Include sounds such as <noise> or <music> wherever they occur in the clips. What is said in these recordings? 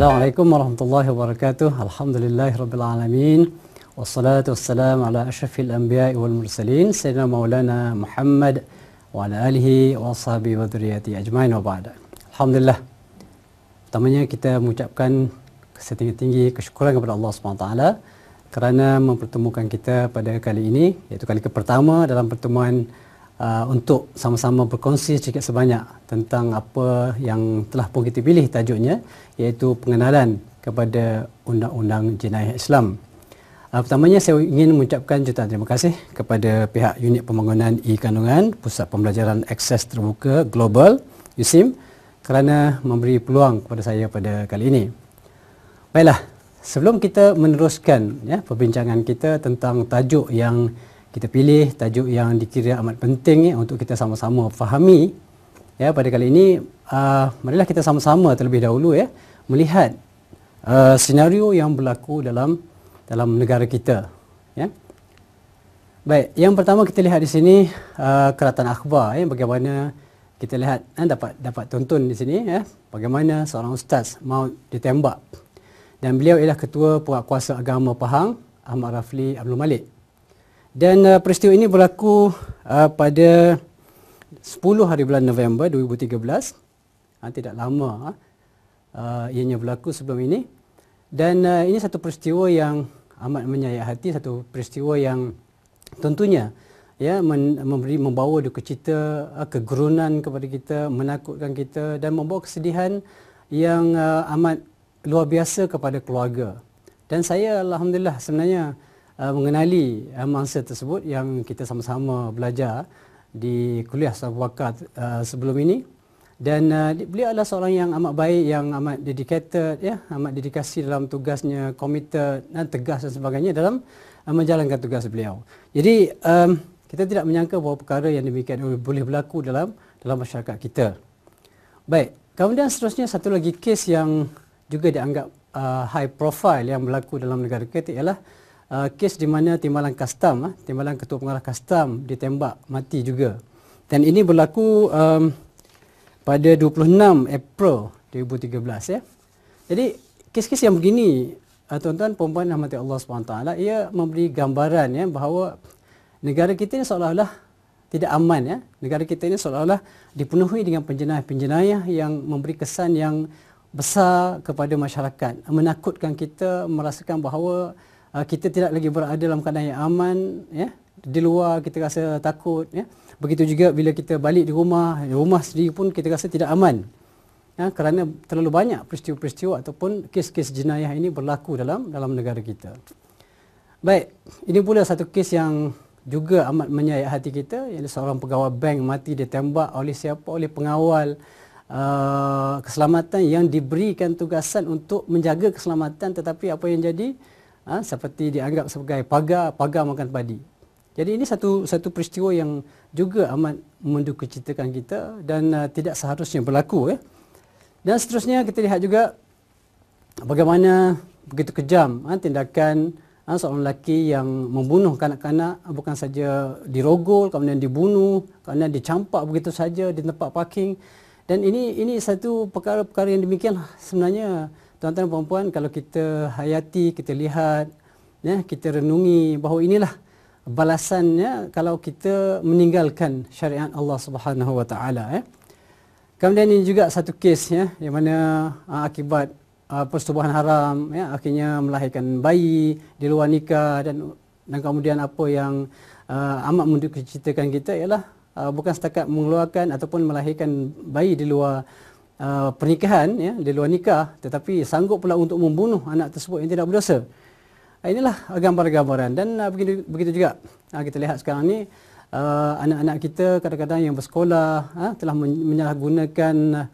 Assalamualaikum warahmatullahi wabarakatuh. Alhamdulillahirabbilalamin. Wassalatu wassalamu ala asyrafil anbiya'i wal mursalin sayyidina maulana Muhammad wa ala alihi wa sahbihi wa dhurriyyati ajmain wa ba'da. Alhamdulillah. Pertamanya kita mengucapkan setinggi-tinggi kesyukuran kepada Allah SWT kerana mempertemukan kita pada kali ini iaitu kali ke pertama dalam pertemuan uh, untuk sama-sama berkongsi sedikit sebanyak tentang apa yang telah pun kita pilih tajuknya iaitu pengenalan kepada undang-undang jenayah Islam. Uh, pertamanya saya ingin mengucapkan jutaan terima kasih kepada pihak unit pembangunan e-kandungan Pusat Pembelajaran Akses Terbuka Global USIM kerana memberi peluang kepada saya pada kali ini. Baiklah, sebelum kita meneruskan ya, perbincangan kita tentang tajuk yang kita pilih tajuk yang dikira amat penting ya, untuk kita sama-sama fahami ya pada kali ini uh, marilah kita sama-sama terlebih dahulu ya melihat uh, senario yang berlaku dalam dalam negara kita ya baik yang pertama kita lihat di sini uh, keratan akhbar ya bagaimana kita lihat eh, dapat dapat tonton di sini ya bagaimana seorang ustaz mau ditembak dan beliau ialah ketua penguatkuasa agama Pahang Ahmad Rafli Abdul Malik dan uh, peristiwa ini berlaku uh, pada 10 hari bulan November 2013. Uh, ah, tidak lama ah. uh, ianya berlaku sebelum ini. Dan uh, ini satu peristiwa yang amat menyayat hati, satu peristiwa yang tentunya ya memberi membawa duka cita uh, kegerunan kepada kita menakutkan kita dan membawa kesedihan yang uh, amat luar biasa kepada keluarga dan saya alhamdulillah sebenarnya uh, mengenali uh, mangsa tersebut yang kita sama-sama belajar di kuliah sabwakat uh, sebelum ini dan uh, beliau adalah seorang yang amat baik yang amat dedicated ya amat dedikasi dalam tugasnya committed dan tegas dan sebagainya dalam uh, menjalankan tugas beliau. Jadi um, kita tidak menyangka bahawa perkara yang demikian boleh berlaku dalam dalam masyarakat kita. Baik, kemudian seterusnya satu lagi kes yang juga dianggap uh, high profile yang berlaku dalam negara kita ialah uh, kes di mana timbalan kastam, uh, ah, timbalan ketua pengarah kastam ditembak mati juga dan ini berlaku um, pada 26 April 2013 ya jadi kes-kes yang begini uh, tuan-tuan puan-puan rahmati Allah SWT ia memberi gambaran ya bahawa negara kita ini seolah-olah tidak aman ya negara kita ini seolah-olah dipenuhi dengan penjenayah-penjenayah yang memberi kesan yang besar kepada masyarakat menakutkan kita merasakan bahawa Ah, kita tidak lagi berada dalam keadaan yang aman ya di luar kita rasa takut ya begitu juga bila kita balik di rumah rumah sendiri pun kita rasa tidak aman ya kerana terlalu banyak peristiwa-peristiwa ataupun kes-kes jenayah ini berlaku dalam dalam negara kita baik ini pula satu kes yang juga amat menyayat hati kita ialah seorang pegawai bank mati ditembak oleh siapa oleh pengawal Uh, keselamatan yang diberikan tugasan untuk menjaga keselamatan tetapi apa yang jadi ha, seperti dianggap sebagai pagar pagar makan padi. Jadi ini satu satu peristiwa yang juga amat menduka citakan kita dan uh, tidak seharusnya berlaku ya. Eh. Dan seterusnya kita lihat juga bagaimana begitu kejam ha, tindakan ha, seorang lelaki yang membunuh kanak-kanak ha, bukan saja dirogol kemudian dibunuh kemudian dicampak begitu saja di tempat parking dan ini ini satu perkara-perkara yang demikian sebenarnya tuan-tuan dan puan-puan kalau kita hayati kita lihat ya kita renungi bahawa inilah balasannya kalau kita meninggalkan syariat Allah Subhanahu wa taala ya kemudian ini juga satu kes ya yang mana aa, ah, akibat aa, ah, persetubuhan haram ya akhirnya melahirkan bayi di luar nikah dan dan kemudian apa yang uh, amat mendukung ceritakan kita ialah uh, bukan setakat mengeluarkan ataupun melahirkan bayi di luar Uh, pernikahan ya di luar nikah tetapi sanggup pula untuk membunuh anak tersebut yang tidak berdosa. Ah, inilah gambar-gambaran dan uh, begitu begitu juga. Uh, kita lihat sekarang ni uh, anak-anak kita kadang-kadang yang bersekolah uh, telah menyalahgunakan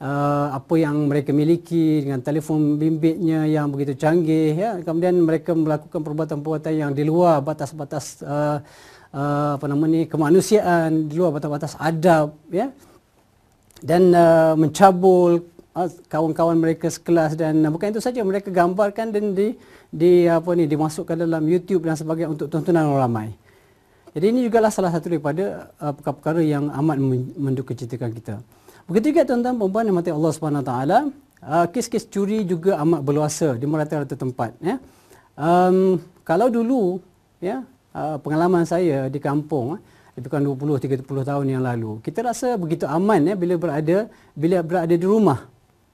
uh, apa yang mereka miliki dengan telefon bimbitnya yang begitu canggih ya. Kemudian mereka melakukan perbuatan-perbuatan yang di luar batas-batas uh, uh, apa nama ni kemanusiaan, di luar batas-batas adab ya dan uh, mencabul uh, kawan-kawan mereka sekelas dan uh, bukan itu saja mereka gambarkan dan di di apa ni dimasukkan dalam YouTube dan sebagainya untuk tontonan orang ramai. Jadi ini jugalah salah satu daripada uh, perkara-perkara yang amat menduka kita. Begitu juga tuan-tuan dan puan-puan yang mati Allah Subhanahu taala, uh, kes-kes curi juga amat berluasa di merata-rata tempat ya. Um, kalau dulu ya uh, pengalaman saya di kampung uh, itu kan 20 30 tahun yang lalu kita rasa begitu aman ya bila berada bila berada di rumah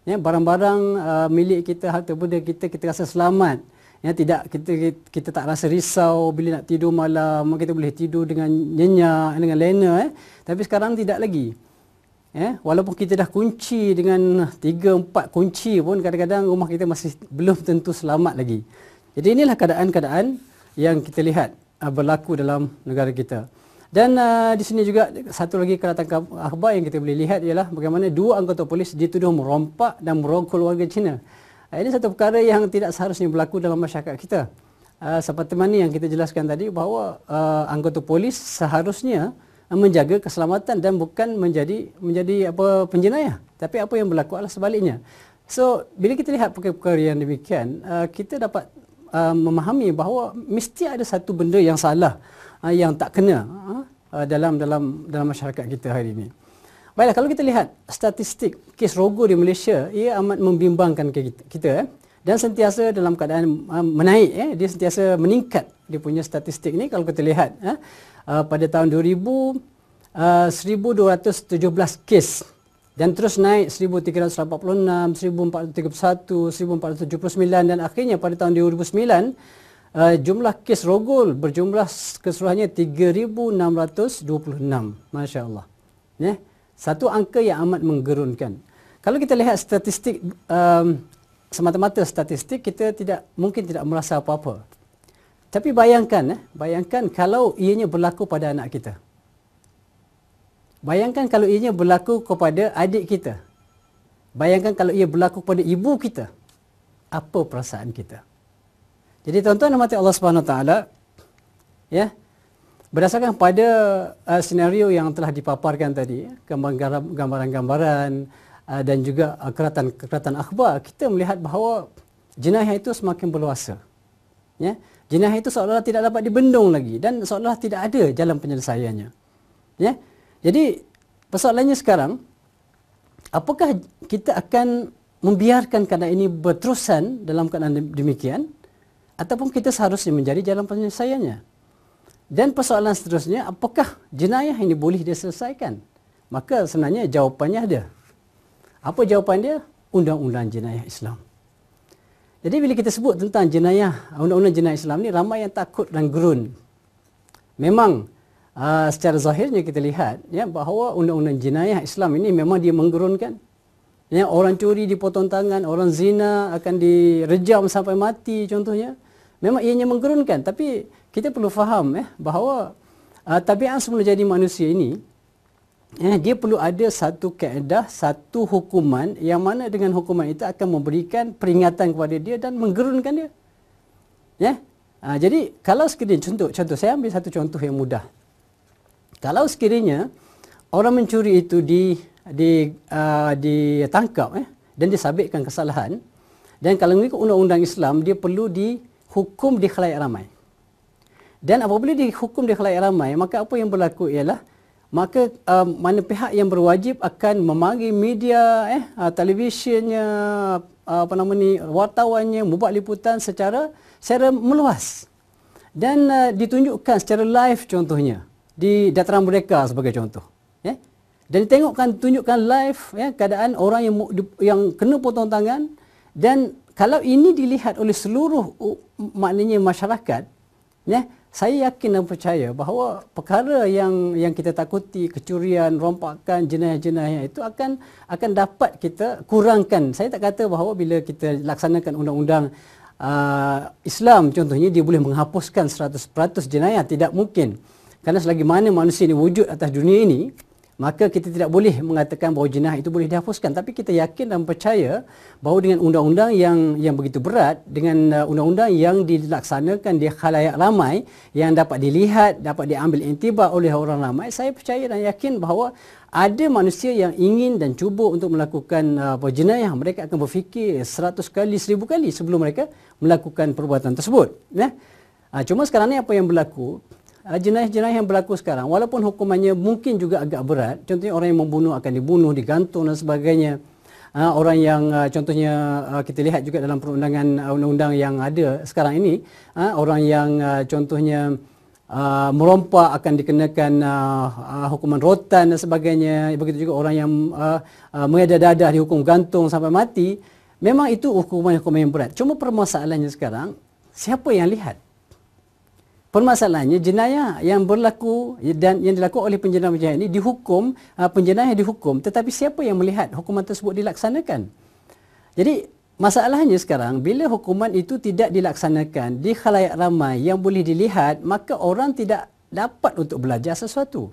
ya barang-barang uh, milik kita harta benda kita kita rasa selamat ya tidak kita kita tak rasa risau bila nak tidur malam kita boleh tidur dengan nyenyak dengan lena eh tapi sekarang tidak lagi ya walaupun kita dah kunci dengan 3 4 kunci pun kadang-kadang rumah kita masih belum tentu selamat lagi jadi inilah keadaan-keadaan yang kita lihat uh, berlaku dalam negara kita dan uh, di sini juga satu lagi keratan akhbar yang kita boleh lihat ialah bagaimana dua anggota polis dituduh merompak dan merongkul warga China. Uh, ini satu perkara yang tidak seharusnya berlaku dalam masyarakat kita. Uh, seperti mana yang kita jelaskan tadi bahawa uh, anggota polis seharusnya menjaga keselamatan dan bukan menjadi menjadi apa penjenayah. Tapi apa yang berlaku adalah sebaliknya. So, bila kita lihat perkara-perkara yang demikian, uh, kita dapat uh, memahami bahawa mesti ada satu benda yang salah Ah, yang tak kena ah, ah, dalam dalam dalam masyarakat kita hari ini. Baiklah kalau kita lihat statistik kes rogo di Malaysia ia amat membimbangkan kita eh. dan sentiasa dalam keadaan menaik eh dia sentiasa meningkat dia punya statistik ni kalau kita lihat eh pada tahun 2000 1217 kes dan terus naik 1386, 1431, 1479 dan akhirnya pada tahun Eh, jumlah kes rogol berjumlah keseluruhannya 3626 masya-Allah ya yeah? satu angka yang amat menggerunkan kalau kita lihat statistik um, semata-mata statistik kita tidak mungkin tidak merasa apa-apa tapi bayangkan eh bayangkan kalau ianya berlaku pada anak kita bayangkan kalau ianya berlaku kepada adik kita bayangkan kalau ia berlaku kepada ibu kita apa perasaan kita jadi tuan-tuan dan Allah Subhanahu taala ya berdasarkan pada uh, senario yang telah dipaparkan tadi ya, gambaran-gambaran uh, dan juga uh, keratan-keratan akhbar kita melihat bahawa jenayah itu semakin berluasa ya jenayah itu seolah-olah tidak dapat dibendung lagi dan seolah-olah tidak ada jalan penyelesaiannya ya jadi persoalannya sekarang apakah kita akan membiarkan keadaan ini berterusan dalam keadaan demikian ataupun kita seharusnya menjadi jalan penyelesaiannya. Dan persoalan seterusnya, apakah jenayah ini boleh diselesaikan? Maka sebenarnya jawapannya ada. Apa jawapan dia? Undang-undang jenayah Islam. Jadi bila kita sebut tentang jenayah, undang-undang jenayah Islam ni ramai yang takut dan gerun. Memang uh, secara zahirnya kita lihat ya bahawa undang-undang jenayah Islam ini memang dia menggerunkan. Ya, orang curi dipotong tangan, orang zina akan direjam sampai mati contohnya. Memang ianya menggerunkan tapi kita perlu faham ya bahawa uh, tabiat semula jadi manusia ini eh dia perlu ada satu kaedah, satu hukuman yang mana dengan hukuman itu akan memberikan peringatan kepada dia dan menggerunkan dia. Ya. Uh, jadi kalau sekiranya contoh contoh saya ambil satu contoh yang mudah. Kalau sekiranya orang mencuri itu di di uh, ditangkap eh dan disabitkan kesalahan dan kalau mengikut undang-undang Islam dia perlu dihukum di khalayak ramai. Dan apabila dihukum di khalayak ramai maka apa yang berlaku ialah maka uh, mana pihak yang berwajib akan memanggil media eh uh, televisyennya uh, apa nama ni wartawannya membuat liputan secara secara meluas dan uh, ditunjukkan secara live contohnya di dataran mereka sebagai contoh. Dan tengokkan tunjukkan live ya keadaan orang yang yang kena potong tangan dan kalau ini dilihat oleh seluruh maknanya masyarakat ya saya yakin dan percaya bahawa perkara yang yang kita takuti kecurian, rompakan, jenayah-jenayah itu akan akan dapat kita kurangkan. Saya tak kata bahawa bila kita laksanakan undang-undang uh, Islam contohnya dia boleh menghapuskan 100% jenayah tidak mungkin. Karena selagi mana manusia ini wujud atas dunia ini, maka kita tidak boleh mengatakan bahawa jenayah itu boleh dihapuskan tapi kita yakin dan percaya bahawa dengan undang-undang yang yang begitu berat dengan uh, undang-undang yang dilaksanakan di khalayak ramai yang dapat dilihat dapat diambil intibar oleh orang ramai saya percaya dan yakin bahawa ada manusia yang ingin dan cuba untuk melakukan uh, apa jenayah mereka akan berfikir seratus kali seribu kali sebelum mereka melakukan perbuatan tersebut Nah, ya. cuma sekarang ni apa yang berlaku Ah, jenayah-jenayah yang berlaku sekarang walaupun hukumannya mungkin juga agak berat contohnya orang yang membunuh akan dibunuh digantung dan sebagainya ah, orang yang ah, contohnya kita lihat juga dalam perundangan undang-undang yang ada sekarang ini orang yang contohnya merompak akan dikenakan hukuman rotan dan sebagainya begitu juga orang yang mengedar dadah dihukum gantung sampai mati memang itu hukuman-hukuman yang berat cuma permasalahannya sekarang siapa yang lihat Permasalahannya jenayah yang berlaku dan yang dilakukan oleh penjenayah penjenayah ini dihukum, ah, penjenayah yang dihukum tetapi siapa yang melihat hukuman tersebut dilaksanakan? Jadi masalahnya sekarang bila hukuman itu tidak dilaksanakan di khalayak ramai yang boleh dilihat maka orang tidak dapat untuk belajar sesuatu.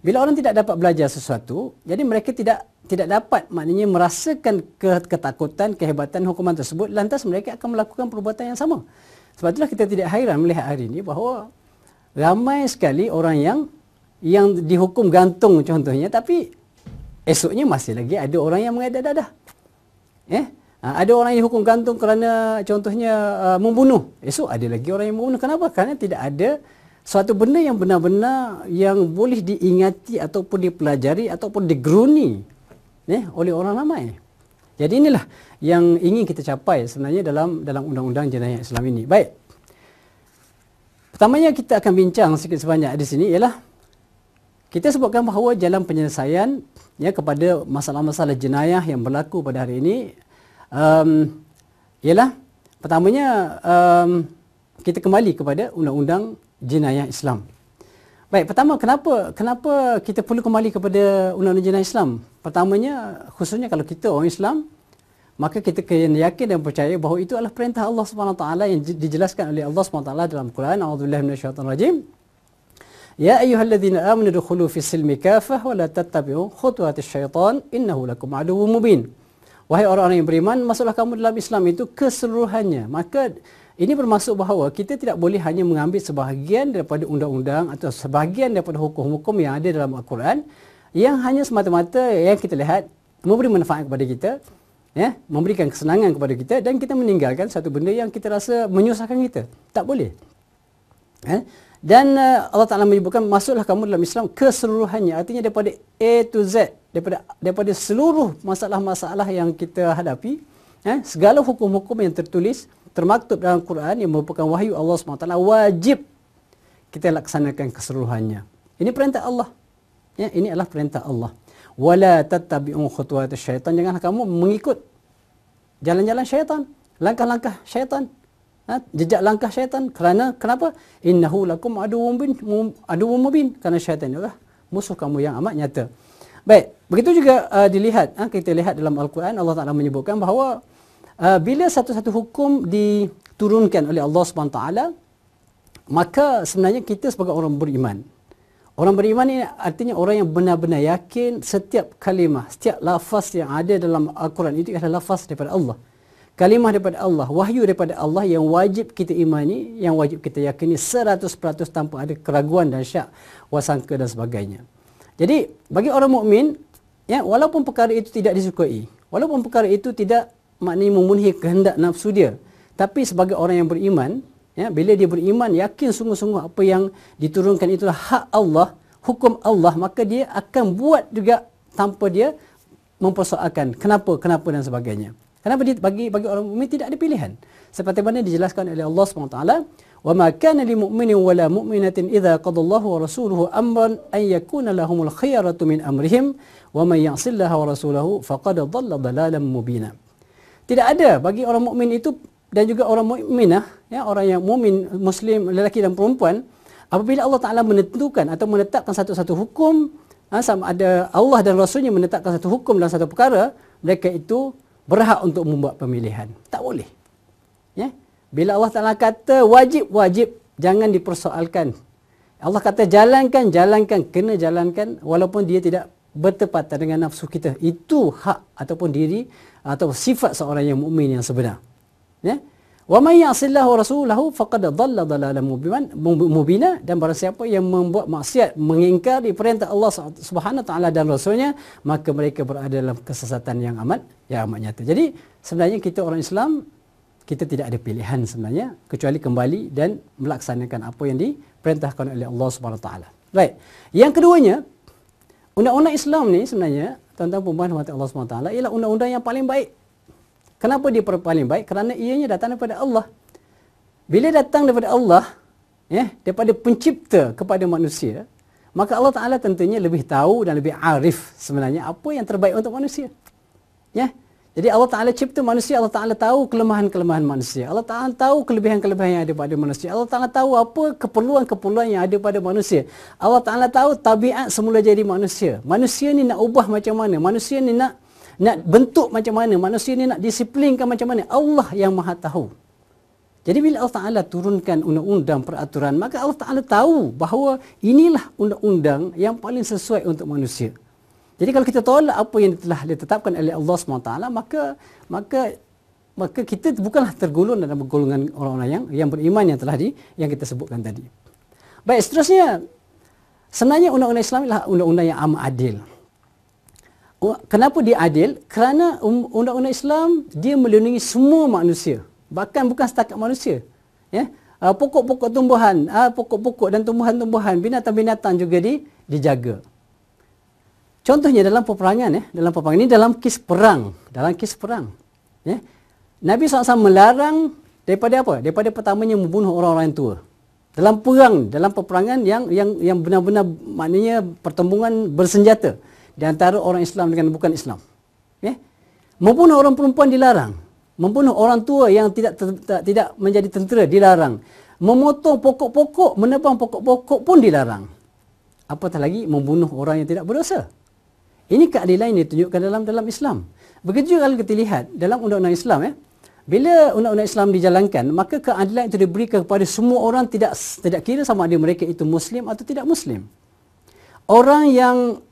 Bila orang tidak dapat belajar sesuatu, jadi mereka tidak tidak dapat maknanya merasakan ketakutan, kehebatan hukuman tersebut, lantas mereka akan melakukan perbuatan yang sama. Sebab itulah kita tidak hairan melihat hari ini bahawa ramai sekali orang yang yang dihukum gantung contohnya tapi esoknya masih lagi ada orang yang mengedar dadah. Eh? Ha, ada orang yang dihukum gantung kerana contohnya uh, membunuh. Esok ada lagi orang yang membunuh. Kenapa? Kerana tidak ada suatu benda yang benar-benar yang boleh diingati ataupun dipelajari ataupun digeruni eh, oleh orang ramai. Jadi inilah yang ingin kita capai sebenarnya dalam dalam undang-undang jenayah Islam ini. Baik. Pertamanya kita akan bincang sikit sebanyak di sini ialah kita sebutkan bahawa jalan penyelesaian ya kepada masalah-masalah jenayah yang berlaku pada hari ini um, ialah pertamanya um, kita kembali kepada undang-undang jenayah Islam. Baik, pertama kenapa kenapa kita perlu kembali kepada undang-undang jenayah Islam? pertamanya khususnya kalau kita orang Islam maka kita kena yakin dan percaya bahawa itu adalah perintah Allah Swt yang dijelaskan oleh Allah Swt taala dalam Quran auzubillahi minasyaitonir rajim Ya ayyuhalladzina amanu dukhulu fi silmi kafah wa la tattabi'u khutuwati syaitan innahu lakum aduwwun mubin Wahai orang-orang yang beriman masalah kamu dalam Islam itu keseluruhannya maka ini bermaksud bahawa kita tidak boleh hanya mengambil sebahagian daripada undang-undang atau sebahagian daripada hukum-hukum yang ada dalam Al-Quran yang hanya semata-mata yang kita lihat memberi manfaat kepada kita ya memberikan kesenangan kepada kita dan kita meninggalkan satu benda yang kita rasa menyusahkan kita tak boleh ya dan eh, Allah Taala menyebutkan masuklah kamu dalam Islam keseluruhannya artinya daripada A to Z daripada daripada seluruh masalah-masalah yang kita hadapi ya segala hukum-hukum yang tertulis termaktub dalam Quran yang merupakan wahyu Allah SWT wajib kita laksanakan keseluruhannya ini perintah Allah Ya, ini adalah perintah Allah. Wala tattabi'u khutuwat syaitan. Janganlah kamu mengikut jalan-jalan syaitan, langkah-langkah syaitan. Ha? jejak langkah syaitan kerana kenapa innahu lakum aduwwum bin aduwwum mubin Karena syaitan itulah musuh kamu yang amat nyata baik begitu juga uh, dilihat ha? kita lihat dalam al-Quran Allah Taala menyebutkan bahawa uh, bila satu-satu hukum diturunkan oleh Allah Subhanahu taala maka sebenarnya kita sebagai orang beriman Orang beriman ini artinya orang yang benar-benar yakin setiap kalimah, setiap lafaz yang ada dalam Al-Quran itu adalah lafaz daripada Allah. Kalimah daripada Allah, wahyu daripada Allah yang wajib kita imani, yang wajib kita yakini 100% tanpa ada keraguan dan syak, wasangka dan sebagainya. Jadi bagi orang mukmin, ya, walaupun perkara itu tidak disukai, walaupun perkara itu tidak maknanya memenuhi kehendak nafsu dia, tapi sebagai orang yang beriman, ya bila dia beriman yakin sungguh-sungguh apa yang diturunkan itulah hak Allah hukum Allah maka dia akan buat juga tanpa dia mempersoalkan kenapa kenapa dan sebagainya kenapa dia bagi bagi orang mukmin tidak ada pilihan seperti mana dijelaskan oleh Allah SWT wa ma kana lil mu'mini wa la mu'minatin idza qada Allah wa rasuluhu amran an yakuna lahumul khiyaratu min amrihim wa man ya'sil laha wa rasulahu faqad dhalla dalalan mubina tidak ada bagi orang mukmin itu dan juga orang mukminah ya orang yang mukmin muslim lelaki dan perempuan apabila Allah Taala menentukan atau menetapkan satu-satu hukum ha, sama ada Allah dan rasulnya menetapkan satu hukum dalam satu perkara mereka itu berhak untuk membuat pemilihan tak boleh ya bila Allah Taala kata wajib wajib jangan dipersoalkan Allah kata jalankan jalankan kena jalankan walaupun dia tidak bertepatan dengan nafsu kita itu hak ataupun diri atau sifat seorang yang mukmin yang sebenar Ya? وَمَنْ يَعْصِ اللَّهُ وَرَسُولَهُ فَقَدْ ضَلَّ ضَلَالًا مُبِينًا Dan barang siapa yang membuat maksiat, mengingkari perintah Allah Subhanahu Taala dan Rasulnya, maka mereka berada dalam kesesatan yang amat yang amat nyata. Jadi sebenarnya kita orang Islam, kita tidak ada pilihan sebenarnya, kecuali kembali dan melaksanakan apa yang diperintahkan oleh Allah Subhanahu Taala. Right. Yang keduanya, undang-undang Islam ni sebenarnya, tuan-tuan perempuan, Allah Taala ialah undang-undang yang paling baik Kenapa dia paling baik? Kerana ianya datang daripada Allah. Bila datang daripada Allah, ya, daripada pencipta kepada manusia, maka Allah Taala tentunya lebih tahu dan lebih arif sebenarnya apa yang terbaik untuk manusia. Ya. Jadi Allah Taala cipta manusia, Allah Taala tahu kelemahan-kelemahan manusia. Allah Taala tahu kelebihan-kelebihan yang ada pada manusia. Allah Taala tahu apa keperluan-keperluan yang ada pada manusia. Allah Taala tahu tabiat semula jadi manusia. Manusia ni nak ubah macam mana? Manusia ni nak nak bentuk macam mana, manusia ni nak disiplinkan macam mana, Allah yang maha tahu. Jadi bila Allah Ta'ala turunkan undang-undang peraturan, maka Allah Ta'ala tahu bahawa inilah undang-undang yang paling sesuai untuk manusia. Jadi kalau kita tolak apa yang telah ditetapkan oleh Allah SWT, maka maka maka kita bukanlah tergolong dalam golongan orang-orang yang yang beriman yang telah di yang kita sebutkan tadi. Baik, seterusnya sebenarnya undang-undang Islam adalah undang-undang yang amat adil kenapa dia adil? Kerana um, undang-undang Islam dia melindungi semua manusia. Bahkan bukan setakat manusia. Ya. Uh, pokok-pokok tumbuhan, uh, pokok-pokok dan tumbuhan-tumbuhan, binatang-binatang juga di dijaga. Contohnya dalam peperangan ya, dalam peperangan ini dalam kes perang, dalam kes perang. Ya. Nabi SAW melarang daripada apa? Daripada pertamanya membunuh orang-orang tua. Dalam perang, dalam peperangan yang yang yang benar-benar maknanya pertembungan bersenjata di antara orang Islam dengan bukan Islam. Ya? Membunuh orang perempuan dilarang. Membunuh orang tua yang tidak ter, ter, tidak menjadi tentera dilarang. Memotong pokok-pokok, menebang pokok-pokok pun dilarang. Apatah lagi membunuh orang yang tidak berdosa. Ini keadilan yang ditunjukkan dalam dalam Islam. Begitu juga kalau kita lihat dalam undang-undang Islam ya. Bila undang-undang Islam dijalankan, maka keadilan itu diberikan kepada semua orang tidak tidak kira sama ada mereka itu muslim atau tidak muslim. Orang yang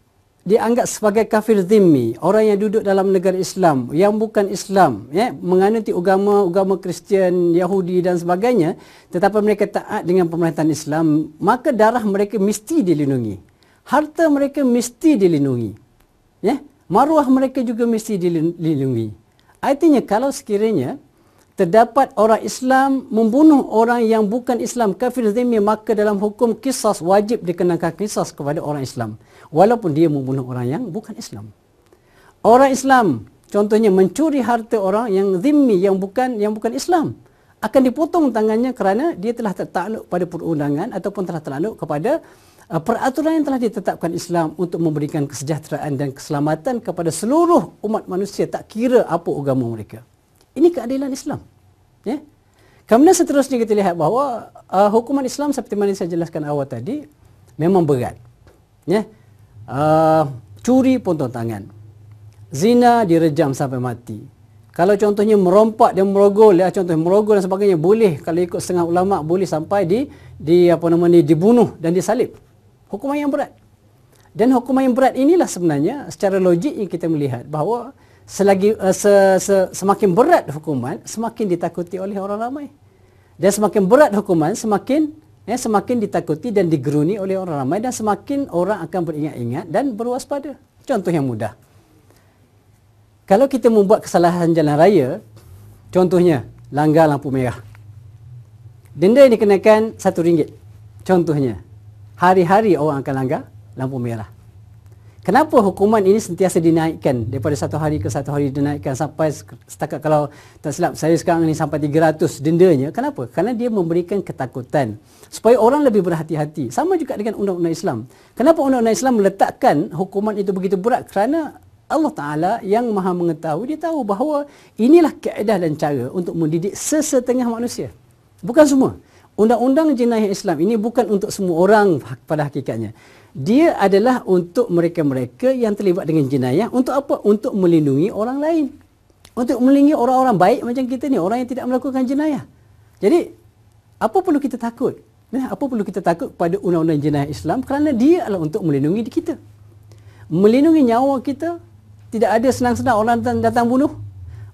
dianggap sebagai kafir zimmi orang yang duduk dalam negara Islam yang bukan Islam ya menganuti agama agama Kristian Yahudi dan sebagainya tetapi mereka taat dengan pemerintahan Islam maka darah mereka mesti dilindungi harta mereka mesti dilindungi ya maruah mereka juga mesti dilindungi artinya kalau sekiranya terdapat orang Islam membunuh orang yang bukan Islam kafir zimmi maka dalam hukum kisas wajib dikenakan kisas kepada orang Islam walaupun dia membunuh orang yang bukan Islam. Orang Islam contohnya mencuri harta orang yang zimmi yang bukan yang bukan Islam akan dipotong tangannya kerana dia telah tertakluk pada perundangan ataupun telah tertakluk kepada uh, peraturan yang telah ditetapkan Islam untuk memberikan kesejahteraan dan keselamatan kepada seluruh umat manusia tak kira apa agama mereka. Ini keadilan Islam. Ya. Yeah? Kemudian seterusnya kita lihat bahawa uh, hukuman Islam seperti mana saya jelaskan awal tadi memang berat. Ya. Yeah? uh, curi pontong tangan. Zina direjam sampai mati. Kalau contohnya merompak dan merogol ya contohnya merogol dan sebagainya boleh kalau ikut setengah ulama boleh sampai di di apa nama ni dibunuh dan disalib. Hukuman yang berat. Dan hukuman yang berat inilah sebenarnya secara logik yang kita melihat bahawa selagi uh, se, se, semakin berat hukuman semakin ditakuti oleh orang ramai. Dan semakin berat hukuman semakin ya, semakin ditakuti dan digeruni oleh orang ramai dan semakin orang akan beringat-ingat dan berwaspada. Contoh yang mudah. Kalau kita membuat kesalahan jalan raya, contohnya langgar lampu merah. Denda yang dikenakan RM1. Contohnya, hari-hari orang akan langgar lampu merah. Kenapa hukuman ini sentiasa dinaikkan daripada satu hari ke satu hari dinaikkan sampai setakat kalau tak silap saya sekarang ini sampai 300 dendanya. Kenapa? Kerana dia memberikan ketakutan supaya orang lebih berhati-hati. Sama juga dengan undang-undang Islam. Kenapa undang-undang Islam meletakkan hukuman itu begitu berat? Kerana Allah Ta'ala yang maha mengetahui, dia tahu bahawa inilah keadaan dan cara untuk mendidik sesetengah manusia. Bukan semua. Undang-undang jenayah Islam ini bukan untuk semua orang pada hakikatnya dia adalah untuk mereka-mereka yang terlibat dengan jenayah untuk apa? Untuk melindungi orang lain. Untuk melindungi orang-orang baik macam kita ni, orang yang tidak melakukan jenayah. Jadi, apa perlu kita takut? Ya, apa perlu kita takut pada undang-undang jenayah Islam? Kerana dia adalah untuk melindungi kita. Melindungi nyawa kita, tidak ada senang-senang orang datang, datang bunuh.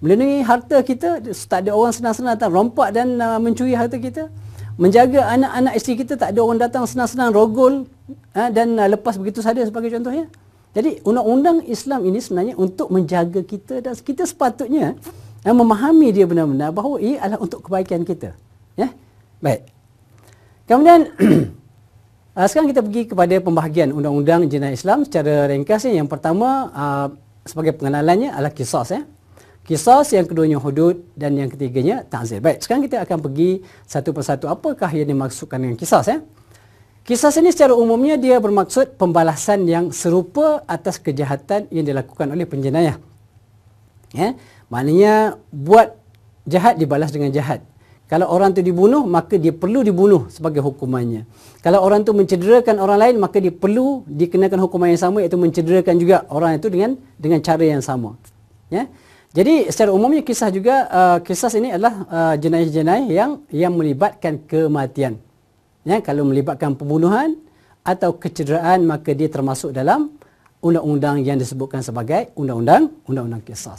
Melindungi harta kita, tak ada orang senang-senang datang rompak dan uh, mencuri harta kita menjaga anak-anak isteri kita tak ada orang datang senang-senang rogol ha, dan uh, lepas begitu saja sebagai contohnya. Jadi undang-undang Islam ini sebenarnya untuk menjaga kita dan kita sepatutnya ha, memahami dia benar-benar bahawa ia adalah untuk kebaikan kita. Ya? Baik. Kemudian uh, <clears throat> sekarang kita pergi kepada pembahagian undang-undang jenayah Islam secara ringkasnya yang pertama uh, sebagai pengenalannya adalah kisah. Ya? Kisah yang keduanya hudud dan yang ketiganya ta'zir. Baik, sekarang kita akan pergi satu persatu apakah yang dimaksudkan dengan kisah eh? ya. Kisah ini secara umumnya dia bermaksud pembalasan yang serupa atas kejahatan yang dilakukan oleh penjenayah. Ya, maknanya buat jahat dibalas dengan jahat. Kalau orang itu dibunuh, maka dia perlu dibunuh sebagai hukumannya. Kalau orang itu mencederakan orang lain, maka dia perlu dikenakan hukuman yang sama iaitu mencederakan juga orang itu dengan dengan cara yang sama. Ya. Jadi secara umumnya kisah juga uh, kisah ini adalah jenayah-jenayah uh, yang yang melibatkan kematian. Ya, kalau melibatkan pembunuhan atau kecederaan maka dia termasuk dalam undang-undang yang disebutkan sebagai undang-undang undang-undang kisah.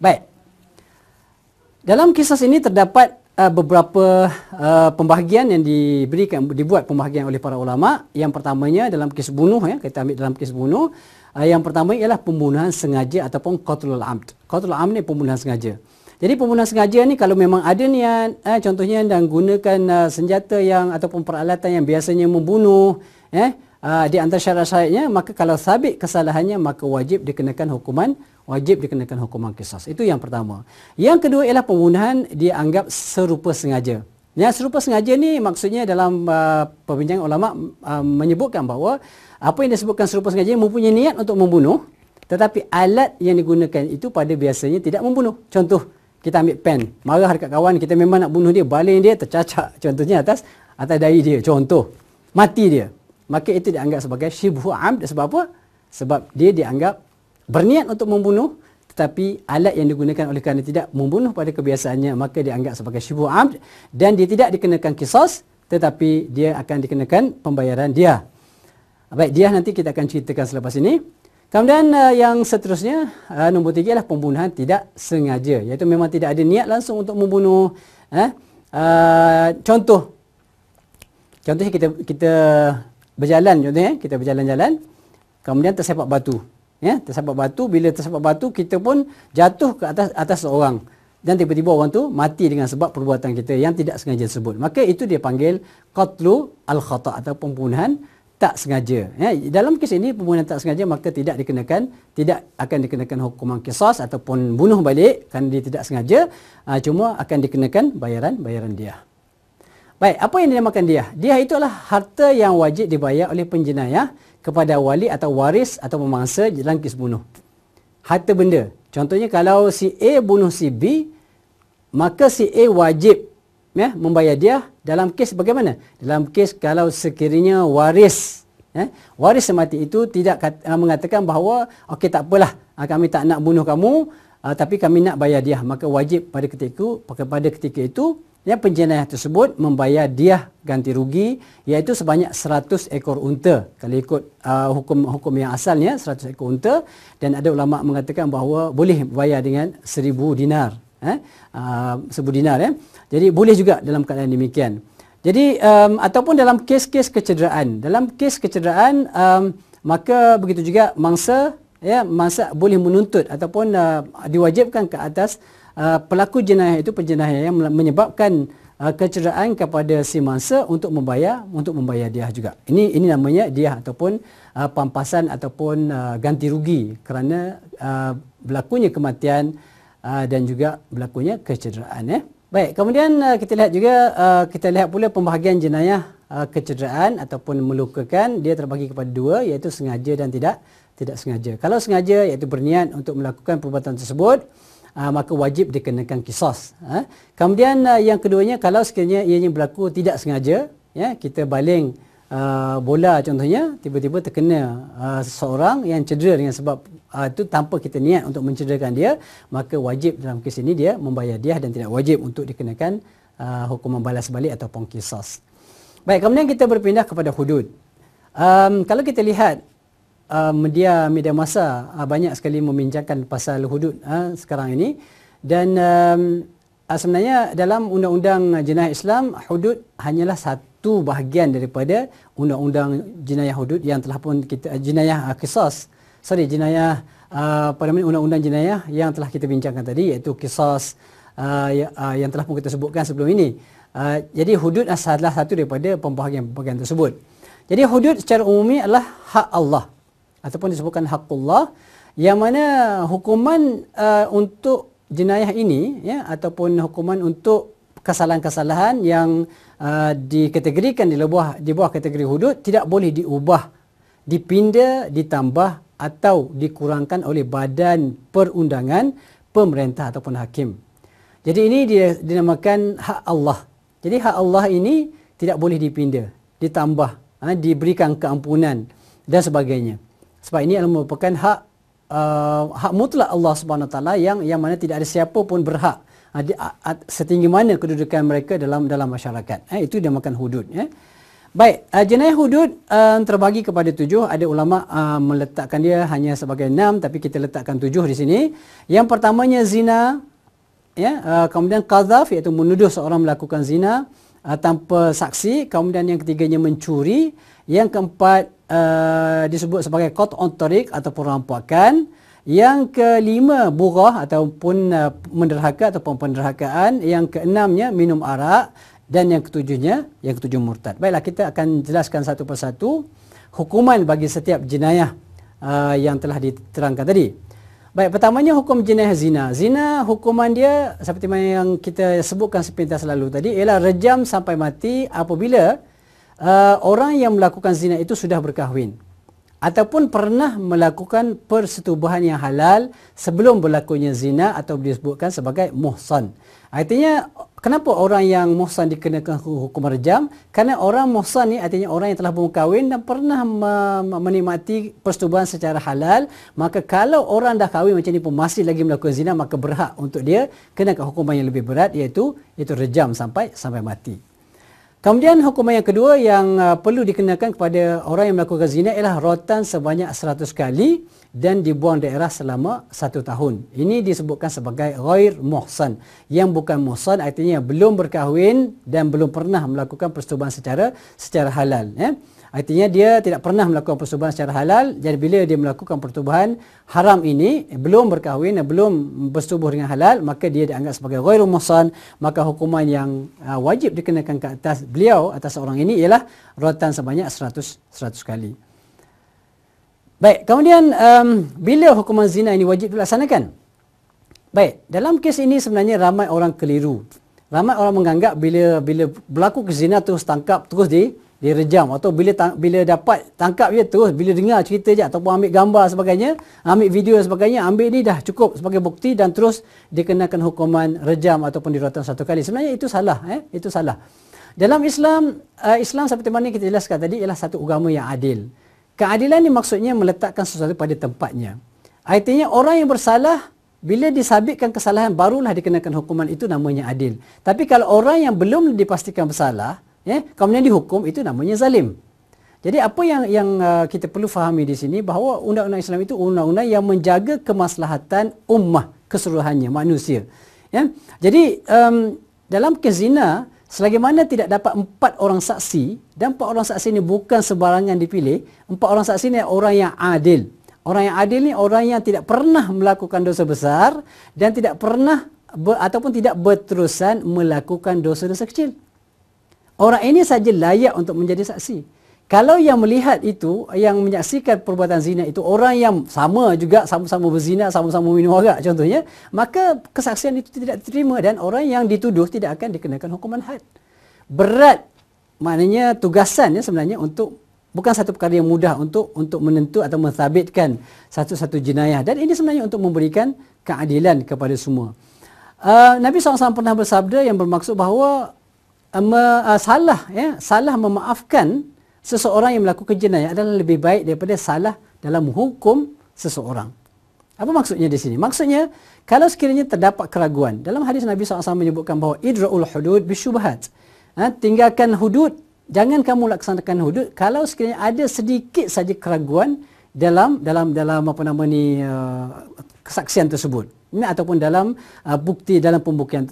Baik. Dalam kisah ini terdapat Uh, beberapa uh, pembahagian yang diberikan dibuat pembahagian oleh para ulama yang pertamanya dalam kes bunuh ya kita ambil dalam kes bunuh uh, yang pertama ialah pembunuhan sengaja ataupun qatlul amd qatlul amd ni pembunuhan sengaja jadi pembunuhan sengaja ni kalau memang ada niat eh contohnya dan gunakan uh, senjata yang ataupun peralatan yang biasanya membunuh eh uh, di antara syarat-syaratnya maka kalau sabit kesalahannya maka wajib dikenakan hukuman wajib dikenakan hukuman kisas. Itu yang pertama. Yang kedua ialah pembunuhan dianggap serupa sengaja. Yang serupa sengaja ni maksudnya dalam uh, perbincangan ulama uh, menyebutkan bahawa apa yang disebutkan serupa sengaja mempunyai niat untuk membunuh tetapi alat yang digunakan itu pada biasanya tidak membunuh. Contoh kita ambil pen, marah dekat kawan, kita memang nak bunuh dia, baling dia tercacak <laughs> contohnya atas atas dari dia. Contoh mati dia. Maka itu dianggap sebagai syibhu amd sebab apa? Sebab dia dianggap berniat untuk membunuh tetapi alat yang digunakan oleh kerana tidak membunuh pada kebiasaannya maka dianggap sebagai syubuh amd dan dia tidak dikenakan kisos, tetapi dia akan dikenakan pembayaran dia. Baik, dia nanti kita akan ceritakan selepas ini. Kemudian uh, yang seterusnya, uh, nombor tiga adalah pembunuhan tidak sengaja. Iaitu memang tidak ada niat langsung untuk membunuh. Eh? Uh, contoh, contohnya kita kita berjalan, contohnya kita berjalan-jalan. Kemudian tersepak batu ya tersabak batu bila tersabak batu kita pun jatuh ke atas atas seorang dan tiba-tiba orang tu mati dengan sebab perbuatan kita yang tidak sengaja sebut maka itu dia panggil qatlu al khata atau pembunuhan tak sengaja ya dalam kes ini pembunuhan tak sengaja maka tidak dikenakan tidak akan dikenakan hukuman kisas ataupun bunuh balik kerana dia tidak sengaja uh, cuma akan dikenakan bayaran bayaran dia baik apa yang dinamakan dia dia itu adalah harta yang wajib dibayar oleh penjenayah kepada wali atau waris atau pemangsa jelang kes bunuh. Harta benda. Contohnya kalau si A bunuh si B, maka si A wajib ya, membayar dia dalam kes bagaimana? Dalam kes kalau sekiranya waris Eh, waris semati itu tidak kat, eh, mengatakan bahawa okey tak apalah ah, kami tak nak bunuh kamu uh, tapi kami nak bayar dia maka wajib pada ketika itu pada ketika itu Ya, penjenayah tersebut membayar diah ganti rugi iaitu sebanyak 100 ekor unta kalau ikut hukum-hukum uh, yang asalnya 100 ekor unta dan ada ulama mengatakan bahawa boleh bayar dengan 1000 dinar eh uh, 1000 dinar ya. Jadi boleh juga dalam keadaan demikian. Jadi um, ataupun dalam kes-kes kecederaan, dalam kes kecederaan um, maka begitu juga mangsa ya mangsa boleh menuntut ataupun uh, diwajibkan ke atas Uh, pelaku jenayah itu penjenayah yang menyebabkan uh, kecederaan kepada si mangsa untuk membayar untuk membayar diah juga. Ini ini namanya diah ataupun uh, pampasan ataupun uh, ganti rugi kerana uh, berlakunya kematian uh, dan juga berlakunya kecederaan ya. Baik, kemudian uh, kita lihat juga uh, kita lihat pula pembahagian jenayah uh, kecederaan ataupun melukakan dia terbagi kepada dua iaitu sengaja dan tidak tidak sengaja. Kalau sengaja iaitu berniat untuk melakukan perbuatan tersebut uh, maka wajib dikenakan kisos. Uh. Ah. Kemudian uh, yang keduanya kalau sekiranya ianya berlaku tidak sengaja, ya, kita baling uh, bola contohnya tiba-tiba terkena uh, seseorang yang cedera dengan sebab uh, itu tanpa kita niat untuk mencederakan dia, maka wajib dalam kes ini dia membayar dia dan tidak wajib untuk dikenakan uh, hukuman balas balik ataupun kisos. Baik, kemudian kita berpindah kepada hudud. Um, kalau kita lihat Ah, media-media masa uh, ah, banyak sekali membincangkan pasal hudud uh, sekarang ini dan um, uh, sebenarnya dalam undang-undang jenayah Islam hudud hanyalah satu bahagian daripada undang-undang jenayah hudud yang telah pun kita jenayah uh, kisas sorry jenayah uh, pada undang-undang jenayah yang telah kita bincangkan tadi iaitu kisas ya, yang telah pun kita sebutkan sebelum ini jadi hudud adalah satu daripada pembahagian-pembahagian tersebut jadi hudud secara umumnya adalah hak Allah ataupun disebutkan hakullah yang mana hukuman uh, untuk jenayah ini ya ataupun hukuman untuk kesalahan-kesalahan yang uh, dikategorikan di bawah di bawah kategori hudud tidak boleh diubah dipinda ditambah atau dikurangkan oleh badan perundangan pemerintah ataupun hakim. Jadi ini dinamakan hak Allah. Jadi hak Allah ini tidak boleh dipinda, ditambah, ha, diberikan keampunan dan sebagainya sebab ini adalah merupakan hak uh, hak mutlak Allah Subhanahu Wa taala yang yang mana tidak ada siapa pun berhak uh, uh, setinggi mana kedudukan mereka dalam dalam masyarakat eh, itu dia makan hudud eh. baik uh, jenayah hudud uh, terbagi kepada tujuh ada ulama uh, meletakkan dia hanya sebagai enam tapi kita letakkan tujuh di sini yang pertamanya zina ya uh, kemudian qadzaf iaitu menuduh seorang melakukan zina uh, tanpa saksi kemudian yang ketiganya mencuri yang keempat Eh, disebut sebagai kot ontorik tariq ataupun rampakan. Yang kelima burah ataupun uh, eh, menderhaka ataupun penderhakaan. Yang keenamnya minum arak dan yang ketujuhnya yang ketujuh murtad. Baiklah kita akan jelaskan satu persatu hukuman bagi setiap jenayah uh, yang telah diterangkan tadi. Baik, pertamanya hukum jenayah zina. Zina hukuman dia seperti yang kita sebutkan sepintas lalu tadi ialah rejam sampai mati apabila uh, orang yang melakukan zina itu sudah berkahwin ataupun pernah melakukan persetubuhan yang halal sebelum berlakunya zina atau disebutkan sebagai muhsan. Artinya kenapa orang yang muhsan dikenakan hukum rejam? Kerana orang muhsan ni artinya orang yang telah berkahwin dan pernah menikmati persetubuhan secara halal, maka kalau orang dah kahwin macam ni pun masih lagi melakukan zina maka berhak untuk dia kena hukuman yang lebih berat iaitu itu rejam sampai sampai mati. Kemudian hukuman yang kedua yang uh, perlu dikenakan kepada orang yang melakukan zina ialah rotan sebanyak 100 kali dan dibuang daerah selama satu tahun. Ini disebutkan sebagai ghair muhsan. Yang bukan muhsan artinya belum berkahwin dan belum pernah melakukan persetubuhan secara secara halal, Eh? Artinya dia tidak pernah melakukan persetubuhan secara halal. Jadi bila dia melakukan persetubuhan haram ini, eh, belum berkahwin, eh, belum bersetubuh dengan halal, maka dia dianggap sebagai ghairul muhsan. Maka hukuman yang uh, wajib dikenakan ke atas beliau, atas orang ini ialah rotan sebanyak 100, 100 kali. Baik, kemudian um, bila hukuman zina ini wajib dilaksanakan? Baik, dalam kes ini sebenarnya ramai orang keliru. Ramai orang menganggap bila bila berlaku zina terus tangkap terus di direjam atau bila ta- bila dapat tangkap dia terus bila dengar cerita je ataupun ambil gambar sebagainya ambil video sebagainya ambil ni dah cukup sebagai bukti dan terus dikenakan hukuman rejam ataupun dirotan satu kali sebenarnya itu salah eh itu salah dalam Islam uh, Islam seperti mana kita jelaskan tadi ialah satu agama yang adil keadilan ni maksudnya meletakkan sesuatu pada tempatnya artinya orang yang bersalah bila disabitkan kesalahan barulah dikenakan hukuman itu namanya adil tapi kalau orang yang belum dipastikan bersalah Eh, kemudian dihukum itu namanya zalim. Jadi apa yang yang uh, kita perlu fahami di sini bahawa undang-undang Islam itu undang-undang yang menjaga kemaslahatan ummah keseluruhannya manusia. Ya. Jadi um, dalam kes zina selagi mana tidak dapat empat orang saksi dan empat orang saksi ini bukan sebarangan dipilih, empat orang saksi ini orang yang adil. Orang yang adil ni orang yang tidak pernah melakukan dosa besar dan tidak pernah ber, ataupun tidak berterusan melakukan dosa-dosa kecil. Orang ini saja layak untuk menjadi saksi. Kalau yang melihat itu, yang menyaksikan perbuatan zina itu orang yang sama juga sama-sama berzina, sama-sama minum arak contohnya, maka kesaksian itu tidak diterima dan orang yang dituduh tidak akan dikenakan hukuman had. Berat maknanya tugasannya sebenarnya untuk bukan satu perkara yang mudah untuk untuk menentu atau mensabitkan satu-satu jenayah dan ini sebenarnya untuk memberikan keadilan kepada semua. Uh, Nabi SAW pernah bersabda yang bermaksud bahawa me, uh, ah, salah ya salah memaafkan seseorang yang melakukan jenayah adalah lebih baik daripada salah dalam menghukum seseorang. Apa maksudnya di sini? Maksudnya kalau sekiranya terdapat keraguan dalam hadis Nabi SAW menyebutkan bahawa idraul hudud bishubhat, Ha, ah, tinggalkan hudud, jangan kamu laksanakan hudud kalau sekiranya ada sedikit saja keraguan dalam dalam dalam apa namanya ah, kesaksian tersebut ataupun dalam uh, bukti dalam pembuktian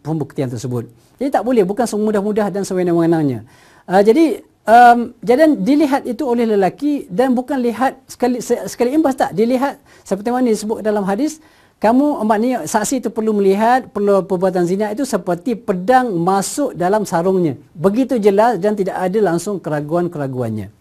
pembuktian tersebut. Jadi tak boleh bukan semudah-mudah dan sewenang-wenangnya. Uh, jadi um, jadi dilihat itu oleh lelaki dan bukan lihat sekali sekali imbas tak dilihat seperti mana disebut dalam hadis kamu maknanya saksi itu perlu melihat perlu perbuatan zina itu seperti pedang masuk dalam sarungnya. Begitu jelas dan tidak ada langsung keraguan-keraguannya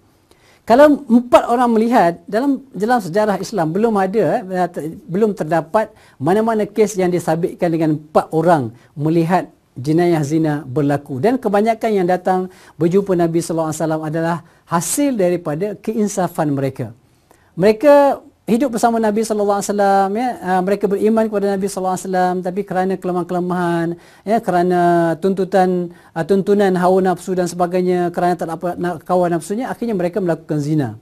kalau empat orang melihat dalam dalam sejarah Islam belum ada eh, belum terdapat mana-mana kes yang disabitkan dengan empat orang melihat jenayah zina berlaku dan kebanyakan yang datang berjumpa Nabi sallallahu alaihi wasallam adalah hasil daripada keinsafan mereka. Mereka hidup bersama Nabi sallallahu alaihi wasallam ya ah, mereka beriman kepada Nabi sallallahu alaihi wasallam tapi kerana kelemahan-kelemahan ya kerana tuntutan ah, tuntunan hawa nafsu dan sebagainya kerana tak apa nak kawan nafsunya akhirnya mereka melakukan zina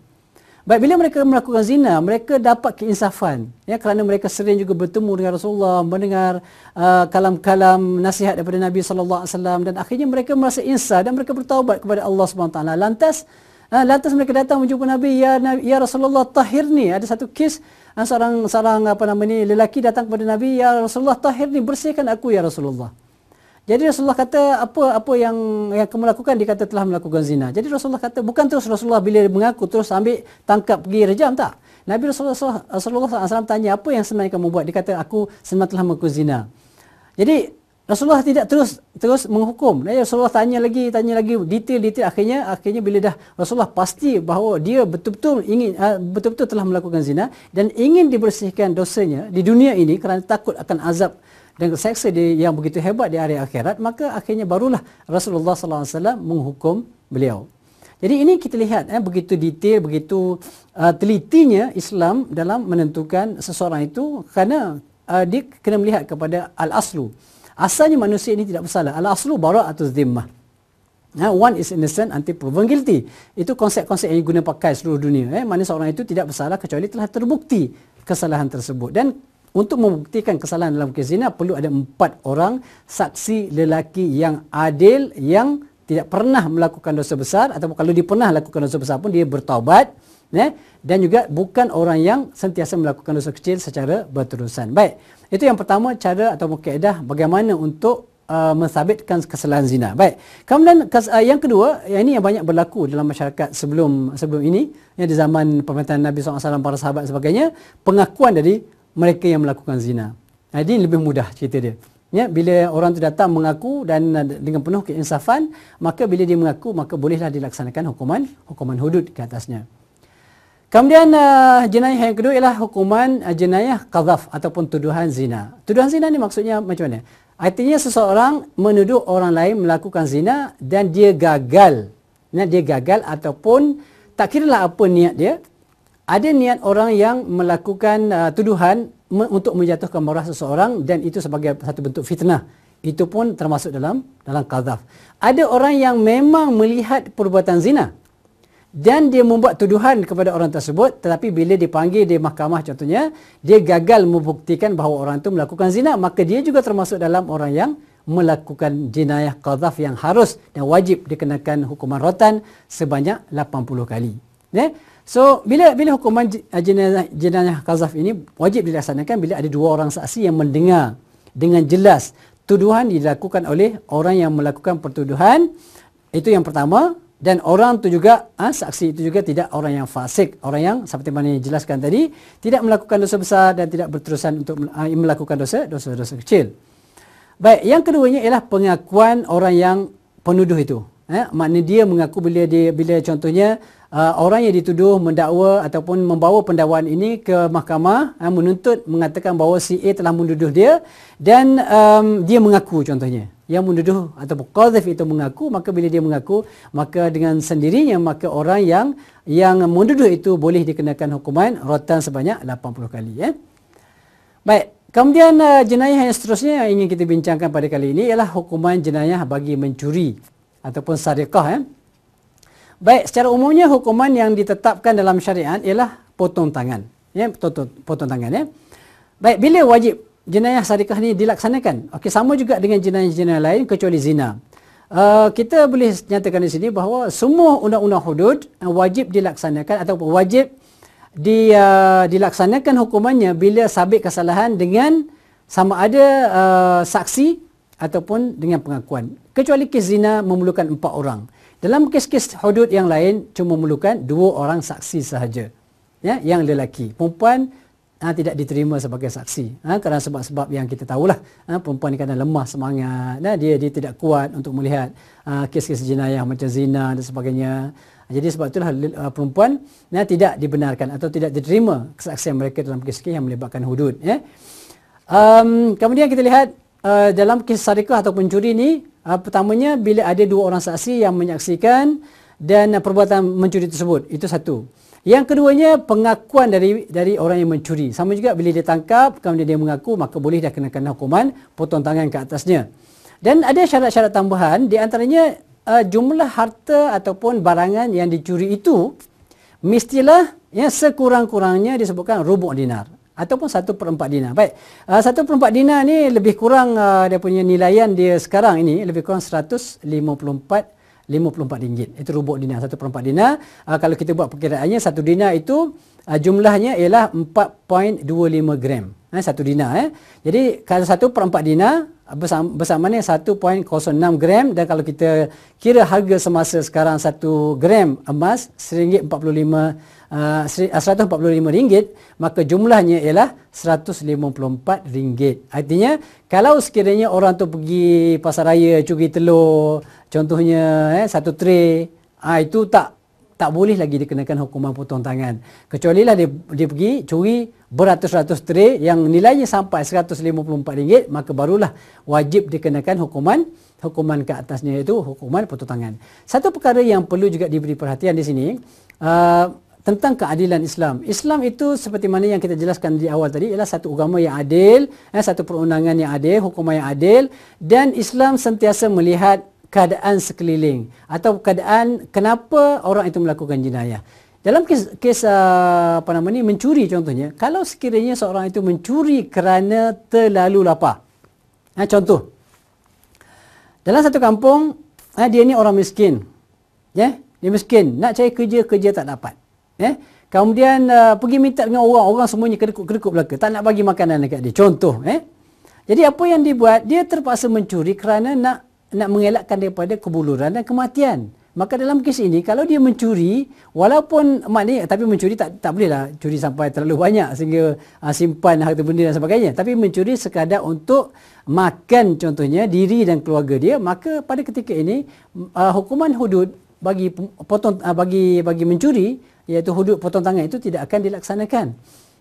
Baik bila mereka melakukan zina, mereka dapat keinsafan. Ya kerana mereka sering juga bertemu dengan Rasulullah, mendengar uh, kalam-kalam nasihat daripada Nabi sallallahu alaihi wasallam dan akhirnya mereka merasa insaf dan mereka bertaubat kepada Allah Subhanahu taala. Lantas Ha, lantas mereka datang menjumpa Nabi, ya Nabi, ya Rasulullah tahirni. Ada satu kes ha, seorang seorang apa nama ni lelaki datang kepada Nabi, ya Rasulullah ni bersihkan aku ya Rasulullah. Jadi Rasulullah kata apa apa yang yang kamu lakukan dia kata telah melakukan zina. Jadi Rasulullah kata bukan terus Rasulullah bila mengaku terus ambil tangkap pergi rejam tak? Nabi Rasulullah sallallahu alaihi wasallam tanya apa yang sebenarnya kamu buat? Dia kata aku sebenarnya telah melakukan zina. Jadi Rasulullah tidak terus terus menghukum. Nah, Rasulullah tanya lagi, tanya lagi detail-detail. Akhirnya, akhirnya bila dah Rasulullah pasti bahawa dia betul-betul ingin ah, betul-betul telah melakukan zina dan ingin dibersihkan dosanya di dunia ini kerana takut akan azab dan seksa dia yang begitu hebat di hari akhirat, maka akhirnya barulah Rasulullah sallallahu alaihi wasallam menghukum beliau. Jadi ini kita lihat eh, begitu detail, begitu uh, telitinya Islam dalam menentukan seseorang itu kerana uh, dia kena melihat kepada al-aslu. Asalnya manusia ini tidak bersalah. Al-aslu bara atau zimmah. Ha, one is innocent until proven guilty. Itu konsep-konsep yang guna pakai seluruh dunia. Eh. Mana seorang itu tidak bersalah kecuali telah terbukti kesalahan tersebut. Dan untuk membuktikan kesalahan dalam kes zina perlu ada empat orang saksi lelaki yang adil yang tidak pernah melakukan dosa besar ataupun kalau dia pernah lakukan dosa besar pun dia bertaubat ya dan juga bukan orang yang sentiasa melakukan dosa kecil secara berterusan baik itu yang pertama cara atau kaedah bagaimana untuk uh, mensabitkan kesalahan zina baik kemudian kes, uh, yang kedua yang ini yang banyak berlaku dalam masyarakat sebelum sebelum ini yang di zaman pemerintahan Nabi SAW para sahabat dan sebagainya pengakuan dari mereka yang melakukan zina jadi ini lebih mudah cerita dia ya bila orang itu datang mengaku dan dengan penuh keinsafan maka bila dia mengaku maka bolehlah dilaksanakan hukuman hukuman hudud ke atasnya Kemudian uh, jenayah yang kedua ialah hukuman uh, jenayah qadhaf ataupun tuduhan zina. Tuduhan zina ni maksudnya macam mana? Artinya seseorang menuduh orang lain melakukan zina dan dia gagal. Nah, dia gagal ataupun tak kira lah apa niat dia. Ada niat orang yang melakukan uh, tuduhan me- untuk menjatuhkan marah seseorang dan itu sebagai satu bentuk fitnah. Itu pun termasuk dalam dalam qadhaf. Ada orang yang memang melihat perbuatan zina dan dia membuat tuduhan kepada orang tersebut tetapi bila dipanggil di mahkamah contohnya dia gagal membuktikan bahawa orang itu melakukan zina maka dia juga termasuk dalam orang yang melakukan jenayah qadhaf yang harus dan wajib dikenakan hukuman rotan sebanyak 80 kali yeah? so bila bila hukuman jenayah eh, jenayah qadhaf ini wajib dilaksanakan bila ada dua orang saksi yang mendengar dengan jelas tuduhan dilakukan oleh orang yang melakukan pertuduhan itu yang pertama dan orang itu juga ha, saksi itu juga tidak orang yang fasik orang yang seperti mana yang jelaskan tadi tidak melakukan dosa besar dan tidak berterusan untuk ah, melakukan dosa dosa dosa kecil baik yang keduanya ialah pengakuan orang yang penuduh itu eh, makna dia mengaku bila dia bila contohnya uh, orang yang dituduh mendakwa ataupun membawa pendakwaan ini ke mahkamah uh, menuntut mengatakan bahawa si A telah menuduh dia dan um, dia mengaku contohnya yang menuduh ataupun qadhif itu mengaku maka bila dia mengaku maka dengan sendirinya maka orang yang yang menuduh itu boleh dikenakan hukuman rotan sebanyak 80 kali ya. Baik, kemudian uh, jenayah yang seterusnya yang ingin kita bincangkan pada kali ini ialah hukuman jenayah bagi mencuri ataupun sariqah ya. Baik, secara umumnya hukuman yang ditetapkan dalam syariat ialah potong tangan. Ya, potong, potong tangan ya. Baik, bila wajib jenayah sarikah ni dilaksanakan. Okey, sama juga dengan jenayah-jenayah lain kecuali zina. Uh, kita boleh nyatakan di sini bahawa semua undang-undang hudud uh, wajib dilaksanakan atau wajib di, uh, dilaksanakan hukumannya bila sabit kesalahan dengan sama ada uh, saksi ataupun dengan pengakuan. Kecuali kes zina memerlukan empat orang. Dalam kes-kes hudud yang lain cuma memerlukan dua orang saksi sahaja. Ya, yang lelaki. Perempuan ha, tidak diterima sebagai saksi ha, kerana sebab-sebab yang kita tahulah ha, perempuan ini kadang lemah semangat ha, dia dia tidak kuat untuk melihat ha, kes-kes jenayah macam zina dan sebagainya ha, jadi sebab itulah ha, perempuan ya, tidak dibenarkan atau tidak diterima kesaksian mereka dalam kes-kes yang melibatkan hudud. Ya. Um, kemudian kita lihat uh, dalam kes sarikah atau pencuri ini, uh, e, pertamanya bila ada dua orang saksi yang menyaksikan dan perbuatan mencuri tersebut. Itu satu. Yang keduanya pengakuan dari dari orang yang mencuri. Sama juga bila dia tangkap kemudian dia mengaku maka boleh dah kenakan hukuman potong tangan ke atasnya. Dan ada syarat-syarat tambahan di antaranya uh, jumlah harta ataupun barangan yang dicuri itu mestilah yang sekurang-kurangnya disebutkan rubuk dinar ataupun 1/4 dinar. Baik. Uh, eh, 1/4 dinar ni lebih kurang uh, dia punya nilaian dia sekarang ini lebih kurang seratus lima puluh 154 RM54. Itu rubuk dina. satu perempat dina. Uh, ah, kalau kita buat perkiraannya, satu dina itu uh, jumlahnya ialah 4.25 gram. Eh, satu dina. Eh. Jadi, kalau satu per empat dinar, bersama, bersamanya 1.06 gram. Dan kalau kita kira harga semasa sekarang satu gram emas, RM1.45 gram Uh, RM145 uh, maka jumlahnya ialah RM154. Artinya kalau sekiranya orang tu pergi pasar raya curi telur contohnya eh, satu tray ha, itu tak tak boleh lagi dikenakan hukuman potong tangan. Kecuali lah dia, dia pergi curi beratus-ratus tray yang nilainya sampai RM154 maka barulah wajib dikenakan hukuman hukuman ke atasnya iaitu hukuman potong tangan. Satu perkara yang perlu juga diberi perhatian di sini uh, tentang keadilan Islam. Islam itu seperti mana yang kita jelaskan di awal tadi ialah satu agama yang adil, eh, satu perundangan yang adil, hukuman yang adil dan Islam sentiasa melihat keadaan sekeliling atau keadaan kenapa orang itu melakukan jenayah. Dalam kes, kes ah, apa nama ni mencuri contohnya, kalau sekiranya seorang itu mencuri kerana terlalu lapar. Eh, contoh. Dalam satu kampung, eh, dia ni orang miskin. Ya, yeah? dia miskin, nak cari kerja kerja tak dapat. Eh? Kemudian uh, pergi minta dengan orang, orang semuanya kerekut-kerekut belaka. Tak nak bagi makanan dekat dia. Contoh. Eh? Jadi apa yang dibuat, dia terpaksa mencuri kerana nak nak mengelakkan daripada kebuluran dan kematian. Maka dalam kes ini, kalau dia mencuri, walaupun maknanya, tapi mencuri tak tak bolehlah curi sampai terlalu banyak sehingga uh, simpan harta benda dan sebagainya. Tapi mencuri sekadar untuk makan contohnya diri dan keluarga dia, maka pada ketika ini uh, hukuman hudud bagi potong ah, bagi bagi mencuri iaitu hudud potong tangan itu tidak akan dilaksanakan.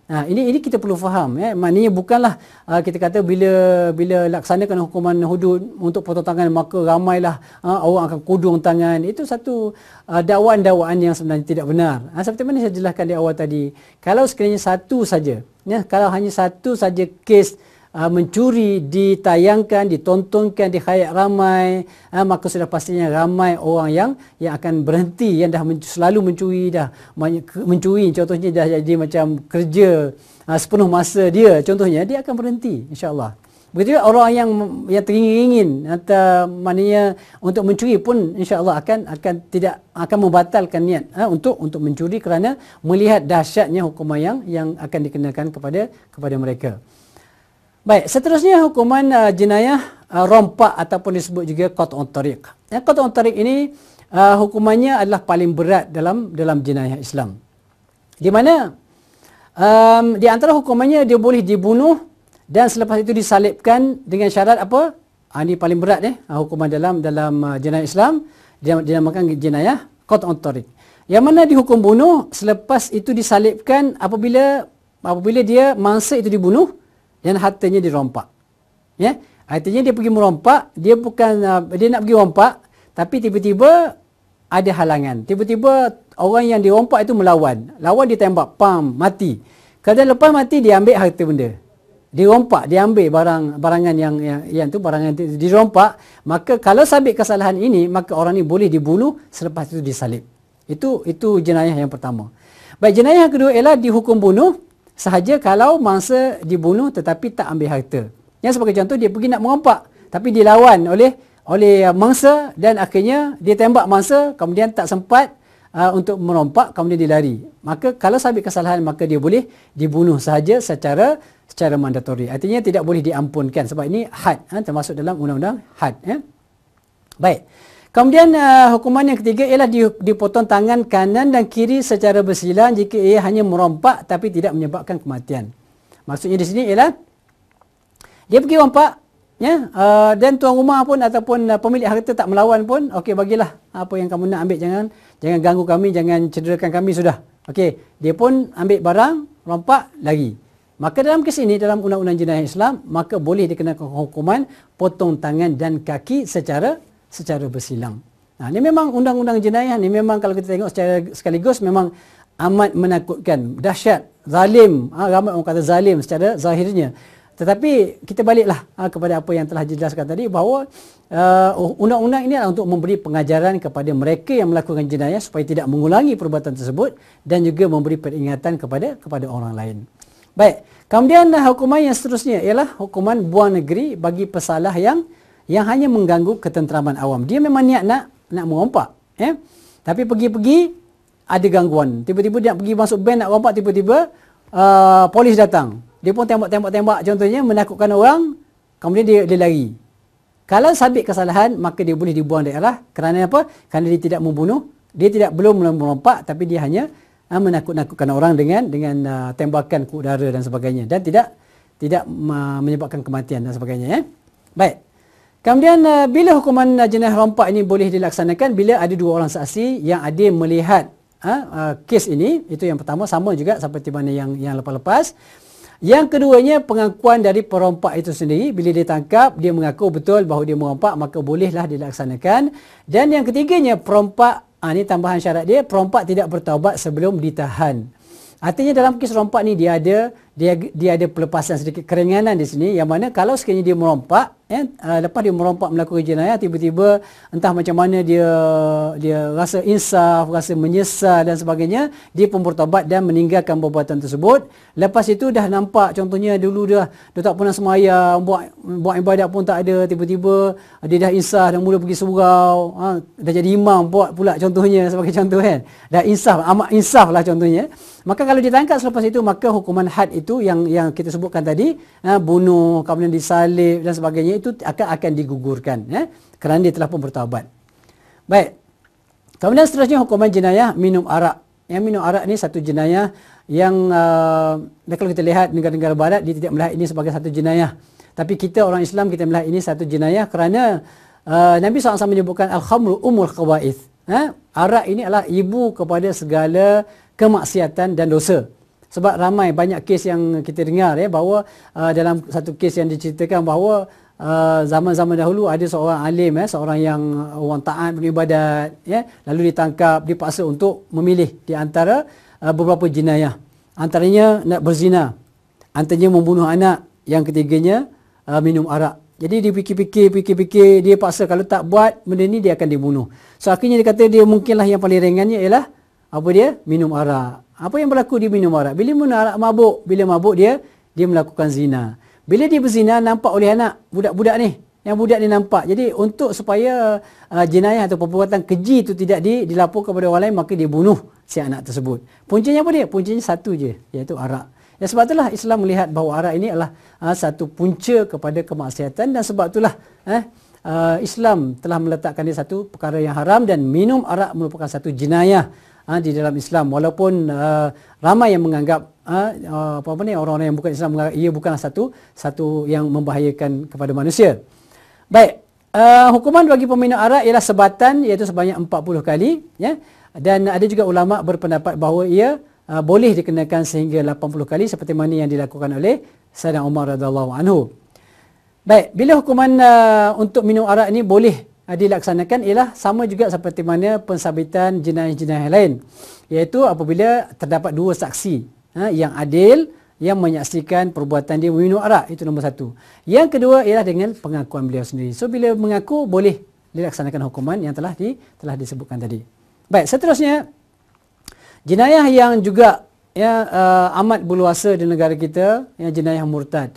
Ha, ini ini kita perlu faham ya. Maknanya bukanlah uh, kita kata bila bila laksanakan hukuman hudud untuk potong tangan maka ramailah uh, orang akan kudung tangan. Itu satu uh, dakwaan-dakwaan yang sebenarnya tidak benar. Ha, seperti mana saya jelaskan di awal tadi. Kalau sekiranya satu saja ya, kalau hanya satu saja kes uh, mencuri ditayangkan ditontonkan di khayat ramai uh, maka sudah pastinya ramai orang yang yang akan berhenti yang dah men- selalu mencuri dah mencuri contohnya dah jadi macam kerja uh, sepenuh masa dia contohnya dia akan berhenti insyaallah Begitu juga orang yang yang teringin-ingin atau maknanya untuk mencuri pun insyaallah akan akan tidak akan membatalkan niat ha, untuk untuk mencuri kerana melihat dahsyatnya hukuman yang yang akan dikenakan kepada kepada mereka. Baik, seterusnya hukuman uh, jenayah uh, rompak ataupun disebut juga qat on tariq. Ya, qat on tariq ini uh, hukumannya adalah paling berat dalam dalam jenayah Islam. Di mana um, di antara hukumannya dia boleh dibunuh dan selepas itu disalibkan dengan syarat apa? Ha, ini paling berat eh hukuman dalam dalam uh, jenayah Islam dinamakan jenayah qat on tariq. Yang mana dihukum bunuh selepas itu disalibkan apabila apabila dia mangsa itu dibunuh dan hartanya dirompak. Ya, artinya dia pergi merompak, dia bukan uh, dia nak pergi rompak, tapi tiba-tiba ada halangan. Tiba-tiba orang yang dirompak itu melawan. Lawan ditembak, pam, mati. Kadang lepas mati dia ambil harta benda. Dirompak, dia ambil barang barangan yang yang, yang tu barangan itu dirompak, maka kalau sabit kesalahan ini, maka orang ini boleh dibunuh selepas itu disalib. Itu itu jenayah yang pertama. Baik, jenayah yang kedua ialah dihukum bunuh sahaja kalau mangsa dibunuh tetapi tak ambil harta. Yang sebagai contoh dia pergi nak merompak tapi dilawan oleh oleh mangsa dan akhirnya dia tembak mangsa kemudian tak sempat uh, untuk merompak kemudian dia lari. Maka kalau sahabat kesalahan maka dia boleh dibunuh sahaja secara secara mandatori. Artinya tidak boleh diampunkan sebab ini had ha, termasuk dalam undang-undang had. Ya? Baik. Kemudian uh, hukuman yang ketiga ialah dipotong tangan kanan dan kiri secara bersilang jika ia hanya merompak tapi tidak menyebabkan kematian. Maksudnya di sini ialah dia pergi rompak ya uh, dan tuan rumah pun ataupun uh, pemilik harta tak melawan pun okey bagilah apa yang kamu nak ambil jangan jangan ganggu kami jangan cederakan kami sudah. Okey dia pun ambil barang rompak lagi. Maka dalam kes ini dalam undang-undang jenayah Islam maka boleh dikenakan hukuman potong tangan dan kaki secara secara bersilang. Nah, ha, ini memang undang-undang jenayah ni memang kalau kita tengok secara sekaligus memang amat menakutkan, dahsyat, zalim. Ha, ramai orang kata zalim secara zahirnya. Tetapi kita baliklah ha, kepada apa yang telah dijelaskan tadi bahawa uh, undang-undang ini adalah untuk memberi pengajaran kepada mereka yang melakukan jenayah supaya tidak mengulangi perbuatan tersebut dan juga memberi peringatan kepada kepada orang lain. Baik, kemudian hukuman yang seterusnya ialah hukuman buang negeri bagi pesalah yang yang hanya mengganggu ketenteraman awam. Dia memang niat nak nak merompak. Ya? Tapi pergi-pergi ada gangguan. Tiba-tiba dia nak pergi masuk band nak rompak, tiba-tiba uh, polis datang. Dia pun tembak-tembak-tembak contohnya menakutkan orang, kemudian dia, dia lari. Kalau sabit kesalahan, maka dia boleh dibuang daerah. Kerana apa? Kerana dia tidak membunuh. Dia tidak belum merompak, tapi dia hanya uh, menakut-nakutkan orang dengan dengan uh, tembakan ke udara dan sebagainya. Dan tidak tidak uh, menyebabkan kematian dan sebagainya. Ya? Baik. Kemudian eh, bila hukuman eh, jenayah rompak ini boleh dilaksanakan bila ada dua orang saksi yang ada melihat ha, kes ini itu yang pertama sama juga seperti mana yang yang lepas-lepas. Yang keduanya pengakuan dari perompak itu sendiri bila ditangkap dia mengaku betul bahawa dia merompak maka bolehlah dilaksanakan dan yang ketiganya perompak ha, ini tambahan syarat dia perompak tidak bertaubat sebelum ditahan. Artinya dalam kes rompak ni dia ada dia dia ada pelepasan sedikit keringanan di sini yang mana kalau sekiranya dia merompak ya eh, lepas dia merompak melakukan jenayah tiba-tiba entah macam mana dia dia rasa insaf, rasa menyesal dan sebagainya, dia pun bertobat dan meninggalkan perbuatan tersebut. Lepas itu dah nampak contohnya dulu dah dia tak pernah sembahyang, buat buat ibadat pun tak ada, tiba-tiba dia dah insaf dan mula pergi surau, ha, dah jadi imam buat pula contohnya sebagai <laughs> contoh kan. Dah insaf, amat insaf lah contohnya. Maka kalau ditangkap selepas itu maka hukuman had itu yang yang kita sebutkan tadi eh, bunuh kemudian disalib dan sebagainya itu akan akan digugurkan ya eh, kerana dia telah pun bertaubat. Baik. Kemudian seterusnya hukuman jenayah minum arak. Yang minum arak ni satu jenayah yang uh, kalau kita lihat negara-negara barat dia tidak melihat ini sebagai satu jenayah. Tapi kita orang Islam kita melihat ini satu jenayah kerana uh, Nabi SAW menyebutkan al-khamru umul khawaith. Eh, arak ini adalah ibu kepada segala kemaksiatan dan dosa. Sebab ramai banyak kes yang kita dengar ya bahawa uh, dalam satu kes yang diceritakan bahawa Uh, zaman-zaman dahulu ada seorang alim eh, seorang yang orang taat beribadat ya lalu ditangkap dipaksa untuk memilih di antara uh, beberapa jenayah antaranya nak berzina antaranya membunuh anak yang ketiganya uh, minum arak jadi dia fikir-fikir fikir-fikir dia paksa kalau tak buat benda ni dia akan dibunuh so akhirnya dia kata dia mungkinlah yang paling ringannya ialah apa dia minum arak apa yang berlaku dia minum arak bila minum arak mabuk bila mabuk dia dia melakukan zina bila dia berzina nampak oleh anak budak-budak ni yang budak ni nampak jadi untuk supaya uh, jenayah atau perbuatan keji itu tidak di, dilaporkan kepada orang lain maka dia bunuh si anak tersebut puncanya apa dia puncanya satu je iaitu arak Ya sebab itulah Islam melihat bahawa arak ini adalah uh, satu punca kepada kemaksiatan dan sebab itulah eh, uh, Islam telah meletakkan dia satu perkara yang haram dan minum arak merupakan satu jenayah uh, di dalam Islam walaupun uh, ramai yang menganggap uh, ah, apa apa ni orang-orang yang bukan Islam menganggap ia bukanlah satu satu yang membahayakan kepada manusia. Baik, uh, hukuman bagi peminum arak ialah sebatan iaitu sebanyak 40 kali ya dan ada juga ulama berpendapat bahawa ia uh, boleh dikenakan sehingga 80 kali seperti mana yang dilakukan oleh Saidina Umar radhiyallahu anhu. Baik, bila hukuman uh, untuk minum arak ini boleh Ah, dilaksanakan ialah sama juga seperti mana pensabitan jenayah-jenayah lain iaitu apabila terdapat dua saksi ha, yang adil yang menyaksikan perbuatan dia meminum arak itu nombor satu yang kedua ialah dengan pengakuan beliau sendiri so bila mengaku boleh dilaksanakan hukuman yang telah di telah disebutkan tadi baik seterusnya jenayah yang juga ya uh, amat berluasa di negara kita yang jenayah murtad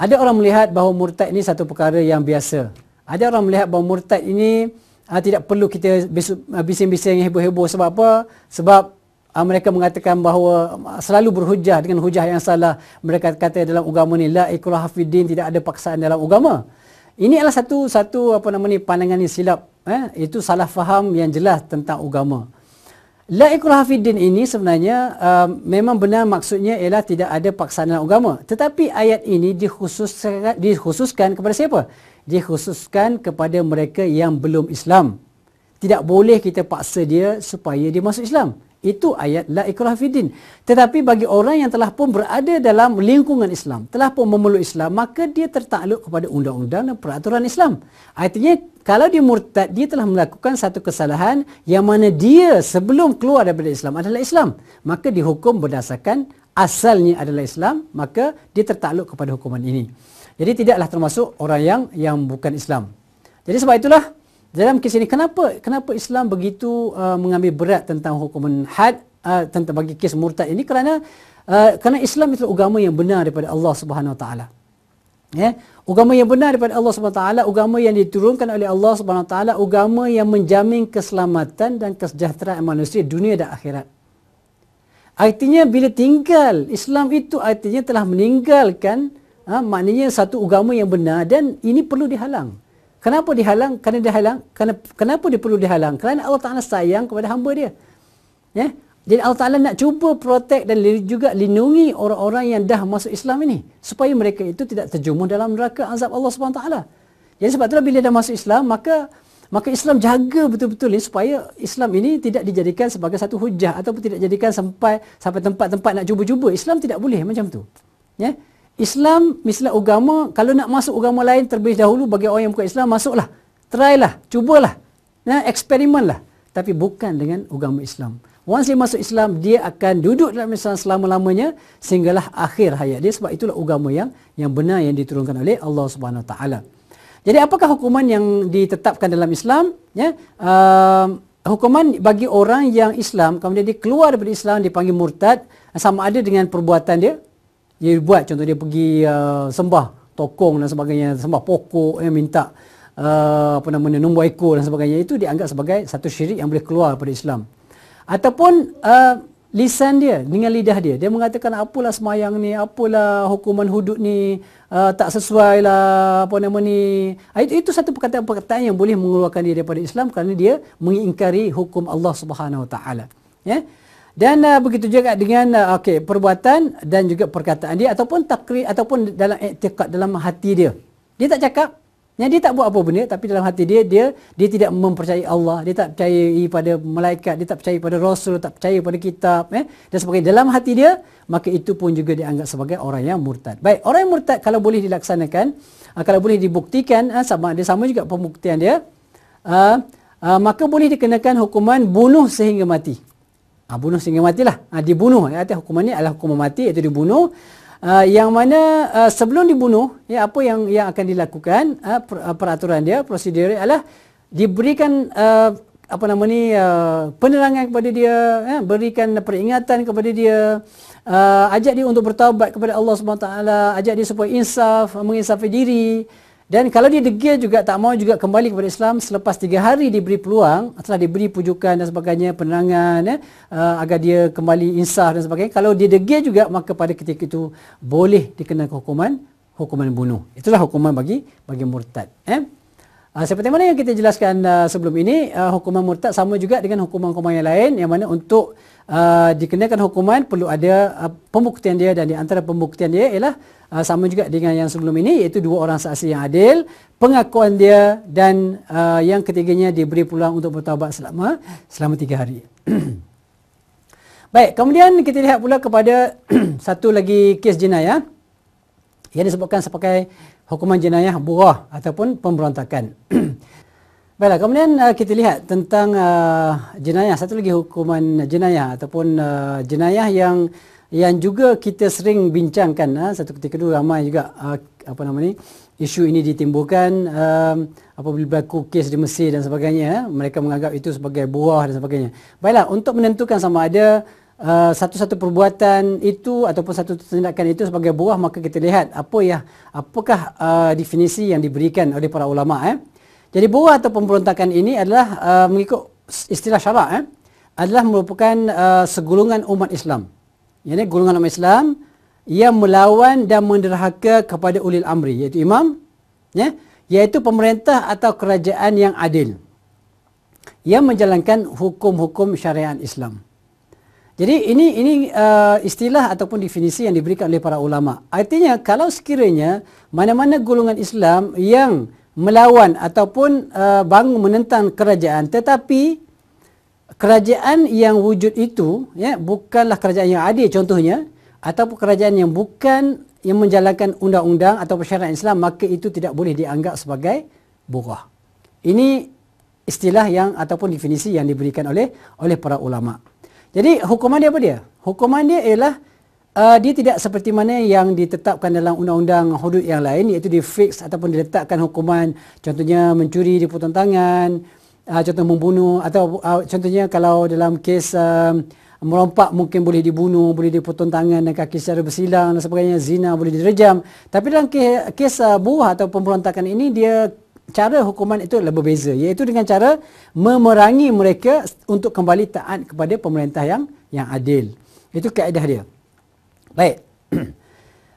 ada orang melihat bahawa murtad ini satu perkara yang biasa ada orang melihat bahawa murtad ini uh, tidak perlu kita ah, bising-bising heboh-heboh sebab apa? Sebab uh, mereka mengatakan bahawa selalu berhujah dengan hujah yang salah. Mereka kata dalam agama ni la ikrah fiddin tidak ada paksaan dalam agama. Ini adalah satu satu apa nama ni pandangan yang silap eh itu salah faham yang jelas tentang agama. La ikrah fiddin ini sebenarnya uh, memang benar maksudnya ialah tidak ada paksaan dalam agama. Tetapi ayat ini dikhususkan dikhususkan kepada siapa? dikhususkan kepada mereka yang belum Islam. Tidak boleh kita paksa dia supaya dia masuk Islam. Itu ayat la ikrah fiddin. Tetapi bagi orang yang telah pun berada dalam lingkungan Islam, telah pun memeluk Islam, maka dia tertakluk kepada undang-undang dan peraturan Islam. Artinya kalau dia murtad, dia telah melakukan satu kesalahan yang mana dia sebelum keluar daripada Islam adalah Islam. Maka dihukum berdasarkan asalnya adalah Islam, maka dia tertakluk kepada hukuman ini. Jadi tidaklah termasuk orang yang yang bukan Islam. Jadi sebab itulah dalam kes ini kenapa kenapa Islam begitu uh, mengambil berat tentang hukuman had uh, tentang bagi kes murtad ini kerana uh, kerana Islam itu agama yang benar daripada Allah Subhanahu Wa Taala. Ya, agama yang benar daripada Allah Subhanahu Wa Taala, agama yang diturunkan oleh Allah Subhanahu Wa Taala, agama yang menjamin keselamatan dan kesejahteraan manusia dunia dan akhirat. Artinya bila tinggal Islam itu artinya telah meninggalkan ha, maknanya satu agama yang benar dan ini perlu dihalang. Kenapa dihalang? Kerana dihalang. Kerana, kenapa dia perlu dihalang? Kerana Allah Ta'ala sayang kepada hamba dia. Ya? Jadi Allah Ta'ala nak cuba protect dan juga lindungi orang-orang yang dah masuk Islam ini. Supaya mereka itu tidak terjumuh dalam neraka azab Allah Subhanahu SWT. Jadi sebab itulah bila dah masuk Islam, maka maka Islam jaga betul-betul ni supaya Islam ini tidak dijadikan sebagai satu hujah ataupun tidak dijadikan sampai sampai tempat-tempat nak cuba-cuba. Islam tidak boleh macam tu. Ya? Islam misalnya agama kalau nak masuk agama lain terlebih dahulu bagi orang yang bukan Islam masuklah try lah cubalah nah eksperimen lah tapi bukan dengan agama Islam once dia masuk Islam dia akan duduk dalam Islam selama-lamanya sehinggalah akhir hayat dia sebab itulah agama yang yang benar yang diturunkan oleh Allah Subhanahu taala jadi apakah hukuman yang ditetapkan dalam Islam ya uh, hukuman bagi orang yang Islam kemudian dia keluar daripada Islam dipanggil murtad sama ada dengan perbuatan dia dia buat contoh dia pergi uh, sembah tokong dan sebagainya sembah pokok yang eh, minta uh, apa namanya nombor ekor dan sebagainya itu dianggap sebagai satu syirik yang boleh keluar daripada Islam ataupun uh, lisan dia dengan lidah dia dia mengatakan apalah semayang ni apalah hukuman hudud ni uh, tak sesuai lah apa nama ni ah, itu, itu satu perkataan-perkataan yang boleh mengeluarkan dia daripada Islam kerana dia mengingkari hukum Allah Subhanahu Wa Taala ya dan uh, begitu juga dengan uh, okey perbuatan dan juga perkataan dia ataupun takri ataupun dalam etikat dalam hati dia. Dia tak cakap yang dia tak buat apa benda tapi dalam hati dia dia dia tidak mempercayai Allah, dia tak percaya pada malaikat, dia tak percaya pada rasul, tak percaya pada kitab eh dan sebagai dalam hati dia maka itu pun juga dianggap sebagai orang yang murtad. Baik, orang yang murtad kalau boleh dilaksanakan, uh, kalau boleh dibuktikan uh, sama dia sama juga pembuktian dia uh, uh, maka boleh dikenakan hukuman bunuh sehingga mati. Ha, bunuh sehingga matilah. Ha, dibunuh. Ya, atas hukuman ini adalah hukuman mati iaitu dibunuh. Uh, yang mana uh, sebelum dibunuh, ya, apa yang yang akan dilakukan, uh, per, uh, peraturan dia, prosedur dia adalah diberikan uh, apa nama ni uh, penerangan kepada dia, ya, berikan peringatan kepada dia, uh, ajak dia untuk bertaubat kepada Allah Subhanahu Taala, ajak dia supaya insaf, mengisafi diri, dan kalau dia degil juga tak mau juga kembali kepada Islam selepas tiga hari diberi peluang, setelah diberi pujukan dan sebagainya, penerangan ya, eh, uh, agar dia kembali insaf dan sebagainya. Kalau dia degil juga maka pada ketika itu boleh dikenakan hukuman hukuman bunuh. Itulah hukuman bagi bagi murtad. Eh? Ah, seperti mana yang kita jelaskan uh, sebelum ini, uh, hukuman murtad sama juga dengan hukuman-hukuman yang lain yang mana untuk uh, dikenakan hukuman perlu ada uh, pembuktian dia dan di antara pembuktian dia ialah uh, sama juga dengan yang sebelum ini iaitu dua orang saksi yang adil, pengakuan dia dan uh, yang ketiganya diberi peluang untuk bertaubat selama selama tiga hari. <clears throat> Baik, kemudian kita lihat pula kepada <clears throat> satu lagi kes jenayah yang disebutkan sebagai hukuman jenayah burah ataupun pemberontakan. <clears throat> Baiklah, kemudian uh, kita lihat tentang uh, jenayah. Satu lagi hukuman jenayah ataupun uh, jenayah yang yang juga kita sering bincangkan uh, satu ketika dulu ramai juga uh, apa nama ni isu ini ditimbulkan uh, apabila berlaku kes di Mesir dan sebagainya uh, mereka menganggap itu sebagai buah dan sebagainya. Baiklah, untuk menentukan sama ada uh, satu-satu perbuatan itu ataupun satu tindakan itu sebagai buah maka kita lihat apa ya apakah uh, definisi yang diberikan oleh para ulama eh jadi buah atau pemberontakan ini adalah uh, mengikut istilah syarak eh adalah merupakan uh, segolongan umat Islam yakni golongan umat Islam yang melawan dan menderhaka kepada ulil amri iaitu imam ya iaitu pemerintah atau kerajaan yang adil yang menjalankan hukum-hukum syariat Islam. Jadi ini ini uh, istilah ataupun definisi yang diberikan oleh para ulama. Artinya kalau sekiranya mana-mana golongan Islam yang melawan ataupun uh, bangun menentang kerajaan tetapi kerajaan yang wujud itu ya bukanlah kerajaan yang adil contohnya ataupun kerajaan yang bukan yang menjalankan undang-undang atau syariat Islam maka itu tidak boleh dianggap sebagai burah. Ini istilah yang ataupun definisi yang diberikan oleh oleh para ulama. Jadi hukuman dia apa dia? Hukuman dia ialah uh, dia tidak seperti mana yang ditetapkan dalam undang-undang hudud yang lain iaitu di fix ataupun diletakkan hukuman contohnya mencuri dipotong tangan, uh, contoh membunuh atau uh, contohnya kalau dalam kes uh, um, merompak mungkin boleh dibunuh, boleh dipotong tangan dan kaki secara bersilang dan sebagainya, zina boleh direjam. Tapi dalam kes, kes uh, buah atau pemberontakan ini dia cara hukuman itu adalah berbeza iaitu dengan cara memerangi mereka untuk kembali taat kepada pemerintah yang yang adil itu kaedah dia baik <clears throat>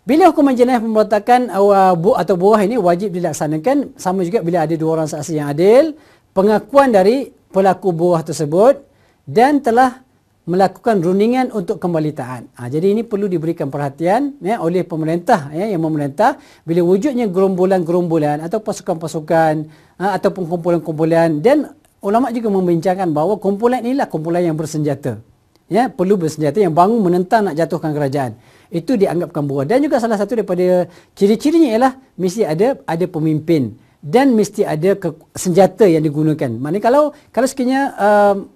bila hukuman jenayah pemberontakan uh, atau buah ini wajib dilaksanakan sama juga bila ada dua orang saksi yang adil pengakuan dari pelaku buah tersebut dan telah melakukan rundingan untuk kembali taat. Ha, jadi ini perlu diberikan perhatian ya, oleh pemerintah ya, yang memerintah bila wujudnya gerombolan-gerombolan atau pasukan-pasukan ha, ataupun kumpulan-kumpulan dan ulama juga membincangkan bahawa kumpulan inilah kumpulan yang bersenjata. Ya, perlu bersenjata yang bangun menentang nak jatuhkan kerajaan. Itu dianggapkan buruk. Dan juga salah satu daripada ciri-cirinya ialah mesti ada ada pemimpin dan mesti ada senjata yang digunakan. Maknanya kalau kalau sekiranya um,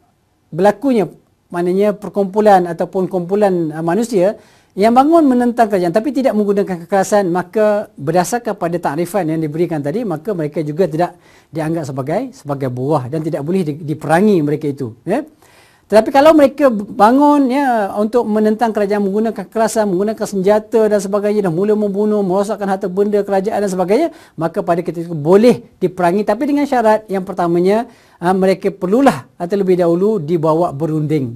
berlakunya maknanya perkumpulan ataupun kumpulan uh, manusia yang bangun menentang kerajaan tapi tidak menggunakan kekerasan maka berdasarkan pada takrifan yang diberikan tadi maka mereka juga tidak dianggap sebagai sebagai buah dan tidak boleh di, diperangi mereka itu ya yeah? Tetapi kalau mereka bangun ya untuk menentang kerajaan menggunakan kekerasan, menggunakan senjata dan sebagainya dah mula membunuh, merosakkan harta benda kerajaan dan sebagainya, maka pada ketika itu boleh diperangi tapi dengan syarat yang pertamanya ha, mereka perlulah atau lebih dahulu dibawa berunding.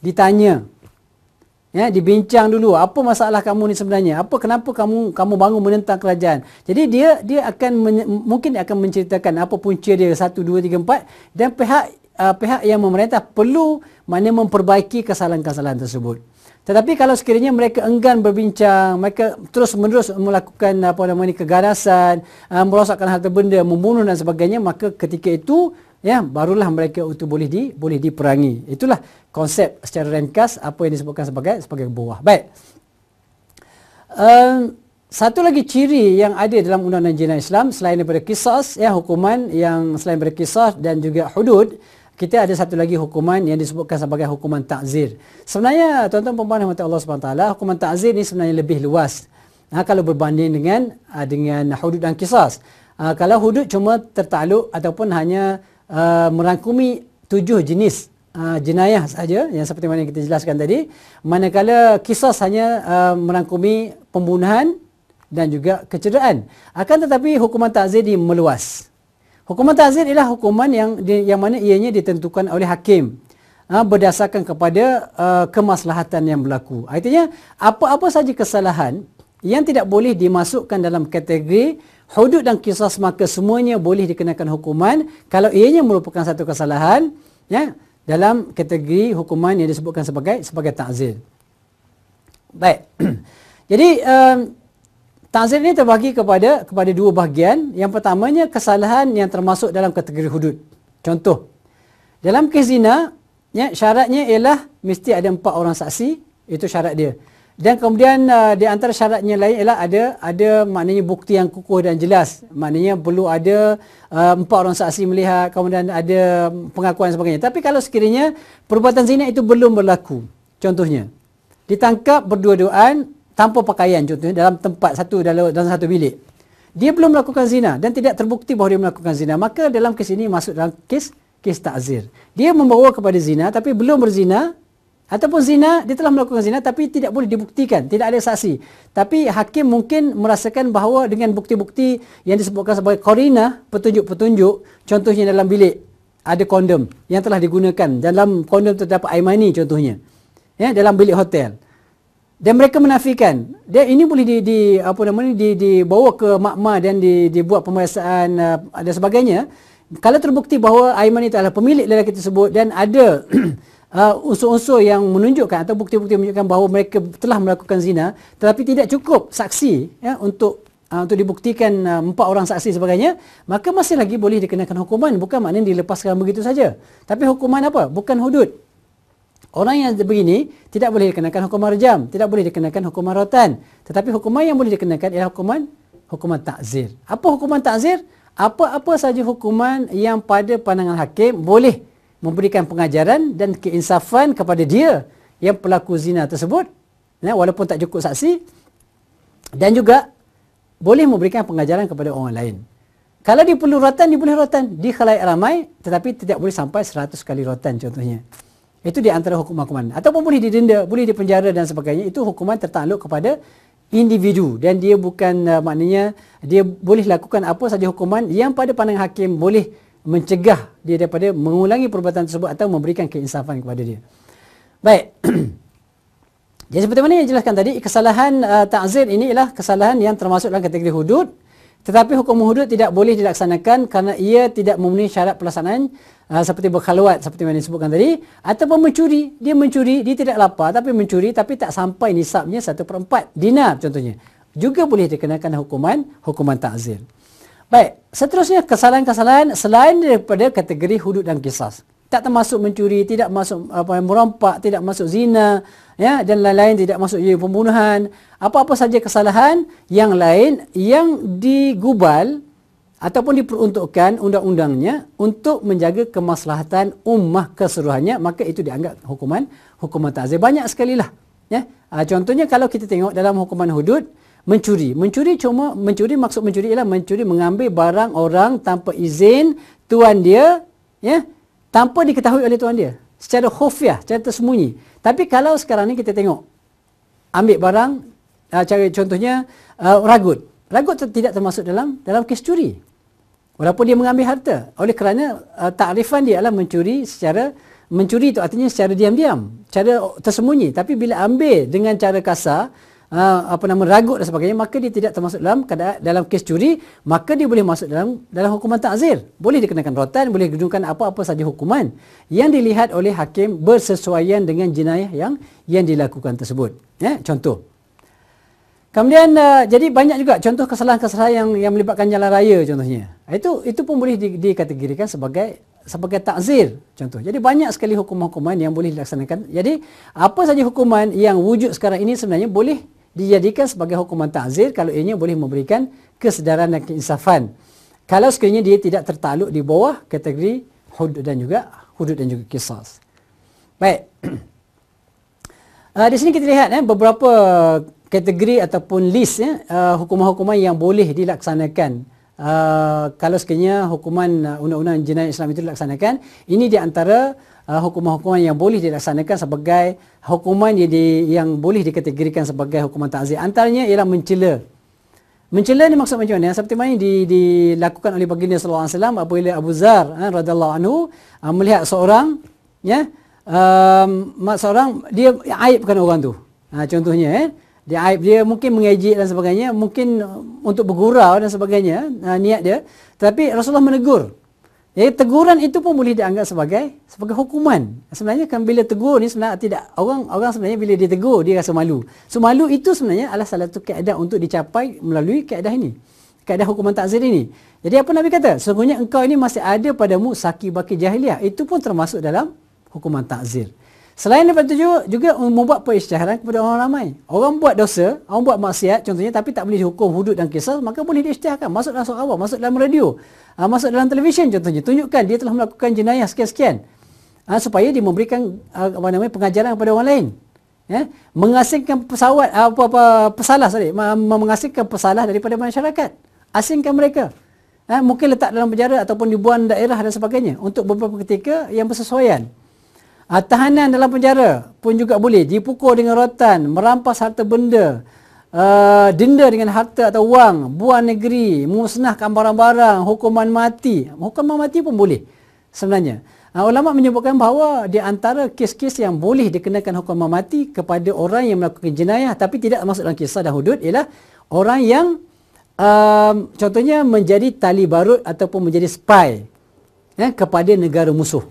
Ditanya ya dibincang dulu apa masalah kamu ni sebenarnya apa kenapa kamu kamu bangun menentang kerajaan jadi dia dia akan men, mungkin akan menceritakan apa punca dia satu dua tiga empat dan pihak uh, pihak yang memerintah perlu mana memperbaiki kesalahan-kesalahan tersebut. Tetapi kalau sekiranya mereka enggan berbincang, mereka terus-menerus melakukan apa namanya keganasan, uh, merosakkan harta benda, membunuh dan sebagainya, maka ketika itu ya barulah mereka itu boleh di boleh diperangi. Itulah konsep secara ringkas apa yang disebutkan sebagai sebagai buah. Baik. Um, satu lagi ciri yang ada dalam undang-undang jenayah Islam selain daripada kisas ya hukuman yang selain daripada kisas dan juga hudud kita ada satu lagi hukuman yang disebutkan sebagai hukuman takzir. Sebenarnya tuan-tuan puan-puan hamba Allah Subhanahu taala, hukuman takzir ni sebenarnya lebih luas. Ha, kalau berbanding dengan ha, dengan hudud dan kisas. Ha, kalau hudud cuma tertakluk ataupun hanya uh, merangkumi tujuh jenis uh, jenayah saja yang seperti mana kita jelaskan tadi, manakala kisas hanya uh, merangkumi pembunuhan dan juga kecederaan. Akan tetapi hukuman takzir ini meluas. Hukuman ta'zir ialah hukuman yang yang mana ianya ditentukan oleh hakim ha, berdasarkan kepada uh, kemaslahatan yang berlaku. Artinya apa-apa saja kesalahan yang tidak boleh dimasukkan dalam kategori hudud dan kisah maka semuanya boleh dikenakan hukuman kalau ianya merupakan satu kesalahan ya dalam kategori hukuman yang disebutkan sebagai sebagai ta'zir. Baik. <clears throat> Jadi um, Ta'zir ini terbagi kepada kepada dua bahagian. Yang pertamanya kesalahan yang termasuk dalam kategori hudud. Contoh, dalam kes zina, ya, syaratnya ialah mesti ada empat orang saksi. Itu syarat dia. Dan kemudian uh, di antara syaratnya lain ialah ada ada maknanya bukti yang kukuh dan jelas. Maknanya perlu ada uh, empat orang saksi melihat kemudian ada pengakuan dan sebagainya. Tapi kalau sekiranya perbuatan zina itu belum berlaku. Contohnya, ditangkap berdua-duaan tanpa pakaian contohnya dalam tempat satu dalam, dalam satu bilik. Dia belum melakukan zina dan tidak terbukti bahawa dia melakukan zina. Maka dalam kes ini masuk dalam kes kes takzir. Dia membawa kepada zina tapi belum berzina ataupun zina dia telah melakukan zina tapi tidak boleh dibuktikan, tidak ada saksi. Tapi hakim mungkin merasakan bahawa dengan bukti-bukti yang disebutkan sebagai korina, petunjuk-petunjuk contohnya dalam bilik ada kondom yang telah digunakan dalam kondom terdapat air mani contohnya ya dalam bilik hotel dan mereka menafikan dia ini boleh di, di apa nama ni di dibawa ke makma dan di, dibuat pemeriksaan uh, dan sebagainya kalau terbukti bahawa Aiman itu adalah pemilik lelaki tersebut dan ada <clears throat> uh, unsur-unsur yang menunjukkan atau bukti-bukti menunjukkan bahawa mereka telah melakukan zina tetapi tidak cukup saksi ya untuk uh, untuk dibuktikan uh, empat orang saksi sebagainya maka masih lagi boleh dikenakan hukuman bukan maknanya dilepaskan begitu saja tapi hukuman apa bukan hudud Orang yang begini tidak boleh dikenakan hukuman rejam, tidak boleh dikenakan hukuman rotan. Tetapi hukuman yang boleh dikenakan ialah hukuman hukuman takzir. Apa hukuman takzir? Apa-apa sahaja hukuman yang pada pandangan hakim boleh memberikan pengajaran dan keinsafan kepada dia yang pelaku zina tersebut. Ya, walaupun tak cukup saksi dan juga boleh memberikan pengajaran kepada orang lain. Kalau diperlu rotan, dia boleh rotan. Di khalayak ramai tetapi tidak boleh sampai 100 kali rotan contohnya. Itu di antara hukuman-hukuman. Ataupun boleh didenda, boleh dipenjara dan sebagainya. Itu hukuman tertakluk kepada individu dan dia bukan uh, maknanya dia boleh lakukan apa saja hukuman yang pada pandangan hakim boleh mencegah dia daripada mengulangi perbuatan tersebut atau memberikan keinsafan kepada dia. Baik. <clears throat> Jadi seperti mana yang jelaskan tadi kesalahan uh, ta'zir ini ialah kesalahan yang termasuk dalam kategori hudud tetapi hukum hudud tidak boleh dilaksanakan kerana ia tidak memenuhi syarat pelaksanaan Ah, seperti berkhaluat seperti yang disebutkan tadi ataupun mencuri dia mencuri dia tidak lapar tapi mencuri tapi tak sampai nisabnya 1/4 dina contohnya juga boleh dikenakan hukuman hukuman takzir. baik seterusnya kesalahan-kesalahan selain daripada kategori hudud dan kisas tak termasuk mencuri tidak masuk apa yang merompak tidak masuk zina ya dan lain-lain tidak masuk pembunuhan apa-apa saja kesalahan yang lain yang digubal ataupun diperuntukkan undang-undangnya untuk menjaga kemaslahatan ummah keseluruhannya maka itu dianggap hukuman hukuman ta'zir banyak sekali lah ya ah, contohnya kalau kita tengok dalam hukuman hudud mencuri mencuri cuma mencuri maksud mencuri ialah mencuri mengambil barang orang tanpa izin tuan dia ya tanpa diketahui oleh tuan dia secara khufiah secara tersembunyi tapi kalau sekarang ni kita tengok ambil barang ah, cara contohnya ah, ragut ragut tidak termasuk dalam dalam kes curi walaupun dia mengambil harta oleh kerana uh, takrifan dia adalah mencuri secara mencuri itu artinya secara diam-diam cara tersembunyi tapi bila ambil dengan cara kasar uh, apa nama ragut dan sebagainya maka dia tidak termasuk dalam keadaan dalam kes curi maka dia boleh masuk dalam dalam hukuman takzir boleh dikenakan rotan boleh gedungkan apa-apa saja hukuman yang dilihat oleh hakim bersesuaian dengan jenayah yang yang dilakukan tersebut ya contoh Kemudian uh, jadi banyak juga contoh kesalahan-kesalahan yang yang melibatkan jalan raya contohnya. Eh, itu itu pun boleh di, dikategorikan sebagai sebagai takzir contoh. Jadi banyak sekali hukuman-hukuman yang boleh dilaksanakan. Jadi apa saja hukuman yang wujud sekarang ini sebenarnya boleh dijadikan sebagai hukuman takzir kalau ianya boleh memberikan kesedaran dan keinsafan. Kalau sekiranya dia tidak tertakluk di bawah kategori hudud dan juga hudud dan juga kisas. Baik. Uh, <clears throat> di sini kita lihat eh, beberapa kategori ataupun list ya, uh, hukuman-hukuman yang boleh dilaksanakan uh, kalau sekiranya hukuman uh, undang-undang jenayah Islam itu dilaksanakan ini di antara uh, hukuman-hukuman yang boleh dilaksanakan sebagai hukuman yang, di, yang boleh dikategorikan sebagai hukuman takzir antaranya ialah mencela mencela ni maksud macam mana seperti mana di, dilakukan oleh baginda sallallahu alaihi wasallam apabila Abu Zar eh, radhiyallahu anhu uh, melihat seorang ya um, seorang dia aibkan orang tu ha, contohnya eh dia aib dia mungkin mengejek dan sebagainya mungkin uh, untuk bergurau dan sebagainya uh, niat dia tapi Rasulullah menegur jadi teguran itu pun boleh dianggap sebagai sebagai hukuman. Sebenarnya kan bila tegur ni sebenarnya tidak orang orang sebenarnya bila ditegur dia rasa malu. So malu itu sebenarnya adalah salah satu keadaan untuk dicapai melalui keadaan ini. Keadaan hukuman takzir ini. Jadi apa Nabi kata? Sesungguhnya engkau ini masih ada padamu saki baki jahiliah. Itu pun termasuk dalam hukuman takzir. Selain daripada itu juga membuat perisytiharan kepada orang ramai. Orang buat dosa, orang buat maksiat contohnya tapi tak boleh dihukum hudud dan kisah maka boleh diisytiharkan. Masuk dalam surau, masuk dalam radio, ah, masuk dalam televisyen contohnya. Tunjukkan dia telah melakukan jenayah sekian-sekian. Ah, supaya dia memberikan ah, apa namanya pengajaran kepada orang lain. Ya? Mengasingkan pesawat, apa-apa pesalah, sorry. mengasingkan pesalah daripada masyarakat. Asingkan mereka. Ha, mungkin letak dalam penjara ataupun dibuang daerah dan sebagainya untuk beberapa ketika yang bersesuaian. Ah, tahanan dalam penjara pun juga boleh dipukul dengan rotan, merampas harta benda, uh, denda dengan harta atau wang, buah negeri, musnahkan barang-barang, hukuman mati. Hukuman mati pun boleh sebenarnya. Uh, ulama menyebutkan bahawa di antara kes-kes yang boleh dikenakan hukuman mati kepada orang yang melakukan jenayah tapi tidak masuk dalam kisah dan hudud ialah orang yang um, contohnya menjadi tali barut ataupun menjadi spy ya, kepada negara musuh.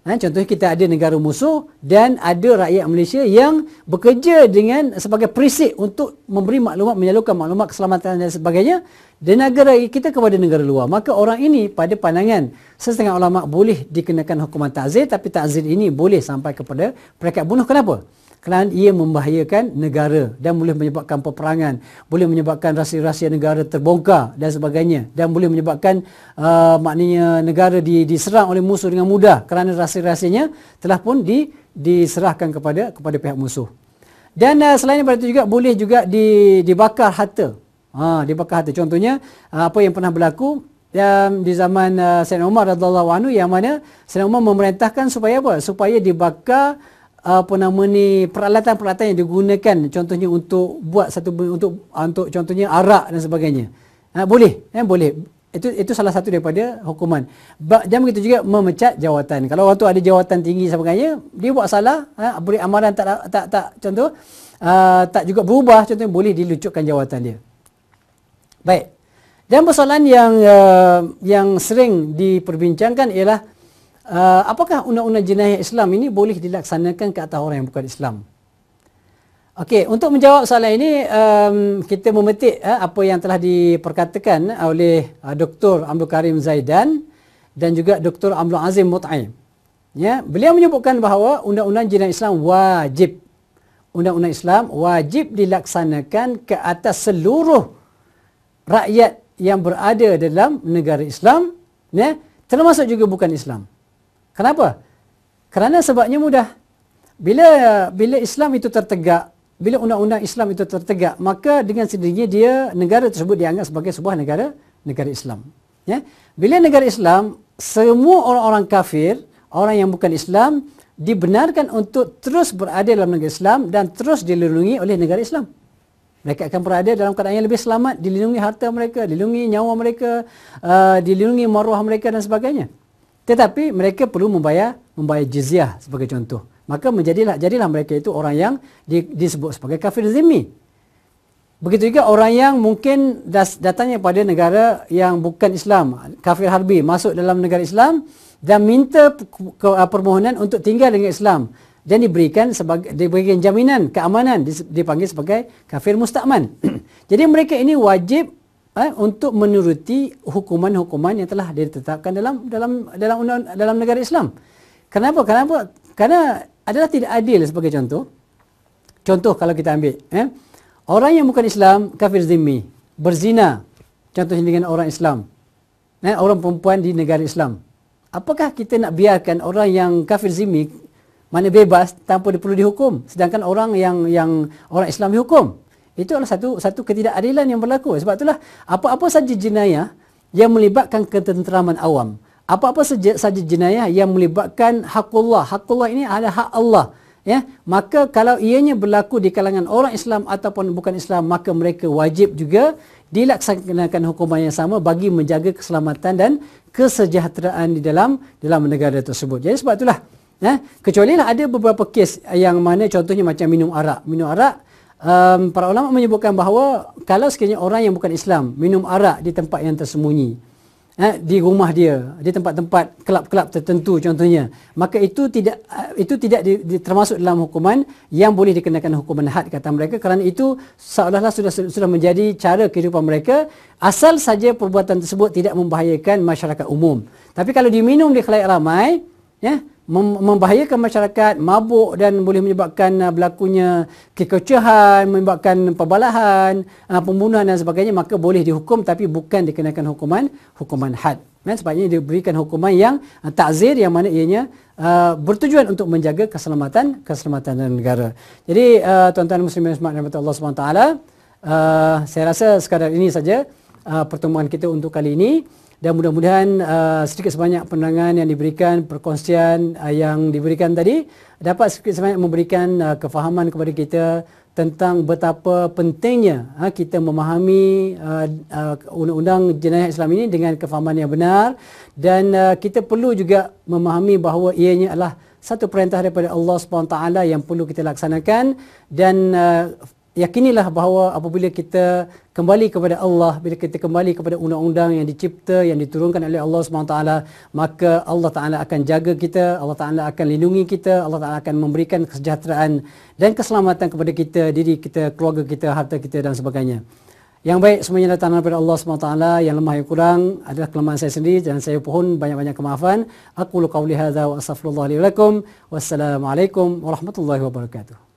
Ha, contohnya kita ada negara musuh dan ada rakyat Malaysia yang bekerja dengan sebagai perisik untuk memberi maklumat, menyalurkan maklumat keselamatan dan sebagainya dan negara kita kepada negara luar. Maka orang ini pada pandangan sesetengah ulama boleh dikenakan hukuman takzir tapi takzir ini boleh sampai kepada peringkat bunuh. Kenapa? kerana ia membahayakan negara dan boleh menyebabkan peperangan, boleh menyebabkan rahsia-rahsia negara terbongkar dan sebagainya dan boleh menyebabkan uh, maknanya negara di, diserang oleh musuh dengan mudah kerana rahsia-rahsianya telah pun di, diserahkan kepada kepada pihak musuh. Dan uh, selain daripada itu juga boleh juga di, dibakar harta. Ha, dibakar harta. Contohnya uh, apa yang pernah berlaku dan um, di zaman uh, Sayyidina Umar radhiyallahu anhu yang mana Sayyidina Umar memerintahkan supaya apa? Supaya dibakar apa nama ni peralatan-peralatan yang digunakan contohnya untuk buat satu untuk ah, untuk contohnya arak dan sebagainya. Ha, boleh, eh, boleh. Itu itu salah satu daripada hukuman. Jangan begitu juga memecat jawatan. Kalau orang tu ada jawatan tinggi sebagainya, dia buat salah, ha, ah, beri amaran tak tak tak contoh uh, tak juga berubah contohnya boleh dilucutkan jawatan dia. Baik. Dan persoalan yang uh, yang sering diperbincangkan ialah uh, apakah undang-undang jenayah Islam ini boleh dilaksanakan ke atas orang yang bukan Islam? Okey, untuk menjawab soalan ini, um, kita memetik uh, apa yang telah diperkatakan uh, oleh uh, Dr. Abdul Karim Zaidan dan juga Dr. Abdul Azim Mut'aim. Ya, beliau menyebutkan bahawa undang-undang jenayah Islam wajib undang-undang Islam wajib dilaksanakan ke atas seluruh rakyat yang berada dalam negara Islam ya termasuk juga bukan Islam Kenapa? Kerana sebabnya mudah. Bila bila Islam itu tertegak, bila undang-undang Islam itu tertegak, maka dengan sendirinya dia negara tersebut dianggap sebagai sebuah negara negara Islam. Ya. Bila negara Islam, semua orang-orang kafir, orang yang bukan Islam dibenarkan untuk terus berada dalam negara Islam dan terus dilindungi oleh negara Islam. Mereka akan berada dalam keadaan yang lebih selamat, dilindungi harta mereka, dilindungi nyawa mereka, uh, dilindungi maruah mereka dan sebagainya tetapi mereka perlu membayar membayar jizyah sebagai contoh maka menjadilah jadilah mereka itu orang yang di, disebut sebagai kafir zimmi begitu juga orang yang mungkin das, datangnya pada negara yang bukan Islam kafir harbi masuk dalam negara Islam dan minta ah, permohonan untuk tinggal dengan Islam dan diberikan sebagai diberikan jaminan keamanan dipanggil sebagai kafir mustakman <clears throat> jadi mereka ini wajib eh, untuk menuruti hukuman-hukuman yang telah ditetapkan dalam dalam dalam undang dalam negara Islam. Kenapa? Kenapa? Karena adalah tidak adil sebagai contoh. Contoh kalau kita ambil, eh, orang yang bukan Islam kafir zimmi, berzina contoh dengan orang Islam. Eh, orang perempuan di negara Islam. Apakah kita nak biarkan orang yang kafir zimmi mana bebas tanpa perlu dihukum sedangkan orang yang yang orang Islam dihukum? Itu adalah satu satu ketidakadilan yang berlaku. Sebab itulah apa-apa saja jenayah yang melibatkan ketenteraman awam. Apa-apa saja, saja jenayah yang melibatkan hak Allah, hak Allah ini adalah hak Allah. Ya, maka kalau ianya berlaku di kalangan orang Islam ataupun bukan Islam, maka mereka wajib juga dilaksanakan hukuman yang sama bagi menjaga keselamatan dan kesejahteraan di dalam dalam negara tersebut. Jadi sebab itulah, ya, kecuali lah ada beberapa kes yang mana contohnya macam minum arak. Minum arak, um, para ulama menyebutkan bahawa kalau sekiranya orang yang bukan Islam minum arak di tempat yang tersembunyi eh, di rumah dia di tempat-tempat kelab-kelab tertentu contohnya maka itu tidak eh, itu tidak di, di, termasuk dalam hukuman yang boleh dikenakan hukuman had kata mereka kerana itu seolah-olah sudah sudah menjadi cara kehidupan mereka asal saja perbuatan tersebut tidak membahayakan masyarakat umum tapi kalau diminum di khalayak ramai ya membahayakan masyarakat mabuk dan boleh menyebabkan uh, berlakunya kekecohan, menyebabkan perbalahan, uh, pembunuhan dan sebagainya maka boleh dihukum tapi bukan dikenakan hukuman hukuman had. Dan sebabnya diberikan hukuman yang uh, takzir yang mana ianya uh, bertujuan untuk menjaga keselamatan keselamatan negara. Jadi uh, tuan-tuan muslimin rahmat dan Allah swt. uh, saya rasa sekadar ini saja uh, pertemuan kita untuk kali ini dan mudah-mudahan uh, sedikit sebanyak pandangan yang diberikan perkongsian uh, yang diberikan tadi dapat sedikit sebanyak memberikan uh, kefahaman kepada kita tentang betapa pentingnya uh, kita memahami uh, uh, undang-undang jenayah Islam ini dengan kefahaman yang benar dan uh, kita perlu juga memahami bahawa ianya adalah satu perintah daripada Allah SWT yang perlu kita laksanakan dan uh, yakinilah bahawa apabila kita kembali kepada Allah bila kita kembali kepada undang-undang yang dicipta yang diturunkan oleh Allah SWT, maka Allah taala akan jaga kita Allah taala akan lindungi kita Allah taala akan memberikan kesejahteraan dan keselamatan kepada kita diri kita keluarga kita harta kita dan sebagainya yang baik semuanya datang daripada Allah SWT Yang lemah yang kurang adalah kelemahan saya sendiri Dan saya pohon banyak-banyak kemaafan Aku lukau lihada wa astagfirullahaladzim Wassalamualaikum warahmatullahi wabarakatuh